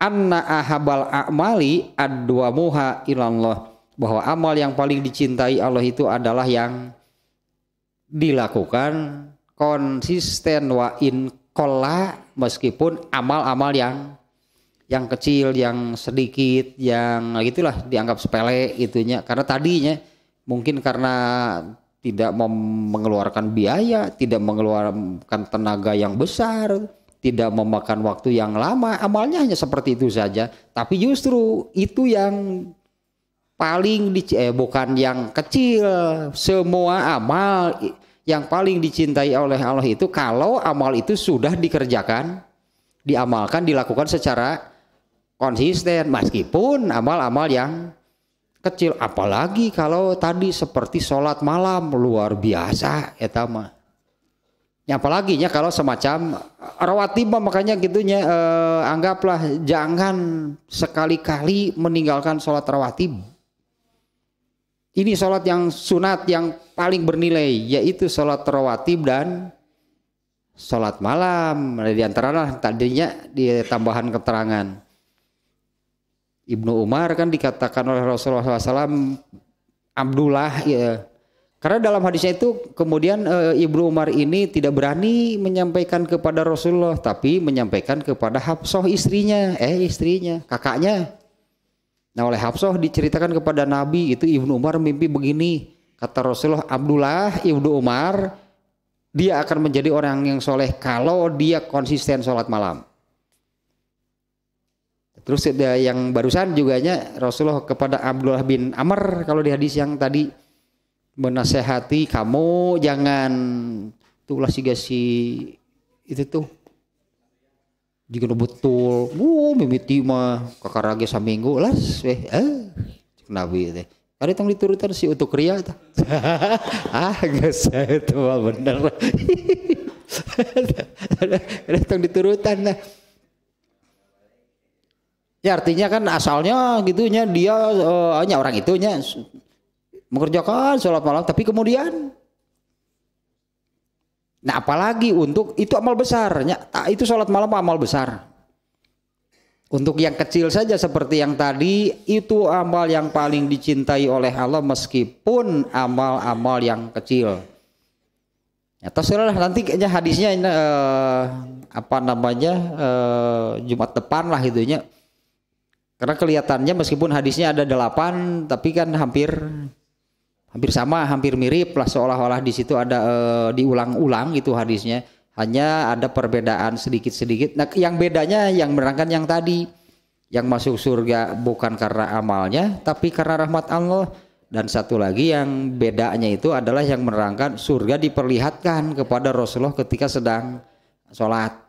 anna ahabal amali adwa muha ilallah bahwa amal yang paling dicintai Allah itu adalah yang dilakukan konsisten wa in kola meskipun amal-amal yang yang kecil, yang sedikit, yang gitulah dianggap sepele itunya. Karena tadinya mungkin karena tidak mengeluarkan biaya, tidak mengeluarkan tenaga yang besar, tidak memakan waktu yang lama, amalnya hanya seperti itu saja. Tapi justru itu yang paling di, eh, bukan yang kecil, semua amal yang paling dicintai oleh Allah itu kalau amal itu sudah dikerjakan, diamalkan, dilakukan secara konsisten meskipun amal-amal yang kecil apalagi kalau tadi seperti sholat malam luar biasa eta mah ya apalagi ya kalau semacam rawatib makanya gitunya eh, anggaplah jangan sekali-kali meninggalkan sholat rawatib ini sholat yang sunat yang paling bernilai yaitu sholat rawatib dan sholat malam. Nah, di antara tadinya di tambahan keterangan. Ibnu Umar kan dikatakan oleh Rasulullah SAW Abdullah ya. Karena dalam hadisnya itu kemudian e, Ibnu Umar ini tidak berani menyampaikan kepada Rasulullah tapi menyampaikan kepada Hafsah istrinya, eh istrinya, kakaknya Nah oleh Hafsah diceritakan kepada Nabi itu Ibnu Umar mimpi begini. Kata Rasulullah Abdullah Ibnu Umar dia akan menjadi orang yang soleh kalau dia konsisten sholat malam. Terus ada yang barusan juga nya Rasulullah kepada Abdullah bin Amr kalau di hadis yang tadi menasehati kamu jangan tulah si itu tuh jika lo betul wuh mimiti mah kakarage seminggu, las eh eh nabi teh kali tang diturutan si untuk ria ta. ah geus itu mah bener kali tang diturutan nah ya artinya kan asalnya gitunya dia uh, orang itunya mengerjakan sholat malam tapi kemudian Nah apalagi untuk itu amal besar, besarnya, itu sholat malam amal besar. Untuk yang kecil saja seperti yang tadi itu amal yang paling dicintai oleh Allah meskipun amal-amal yang kecil. Ya, terserah nanti kayaknya hadisnya eh, apa namanya eh, Jumat depan lah itunya. Karena kelihatannya meskipun hadisnya ada delapan, tapi kan hampir hampir sama, hampir mirip lah seolah-olah di situ ada e, diulang-ulang gitu hadisnya. Hanya ada perbedaan sedikit-sedikit. Nah, yang bedanya yang menerangkan yang tadi yang masuk surga bukan karena amalnya tapi karena rahmat Allah dan satu lagi yang bedanya itu adalah yang menerangkan surga diperlihatkan kepada Rasulullah ketika sedang sholat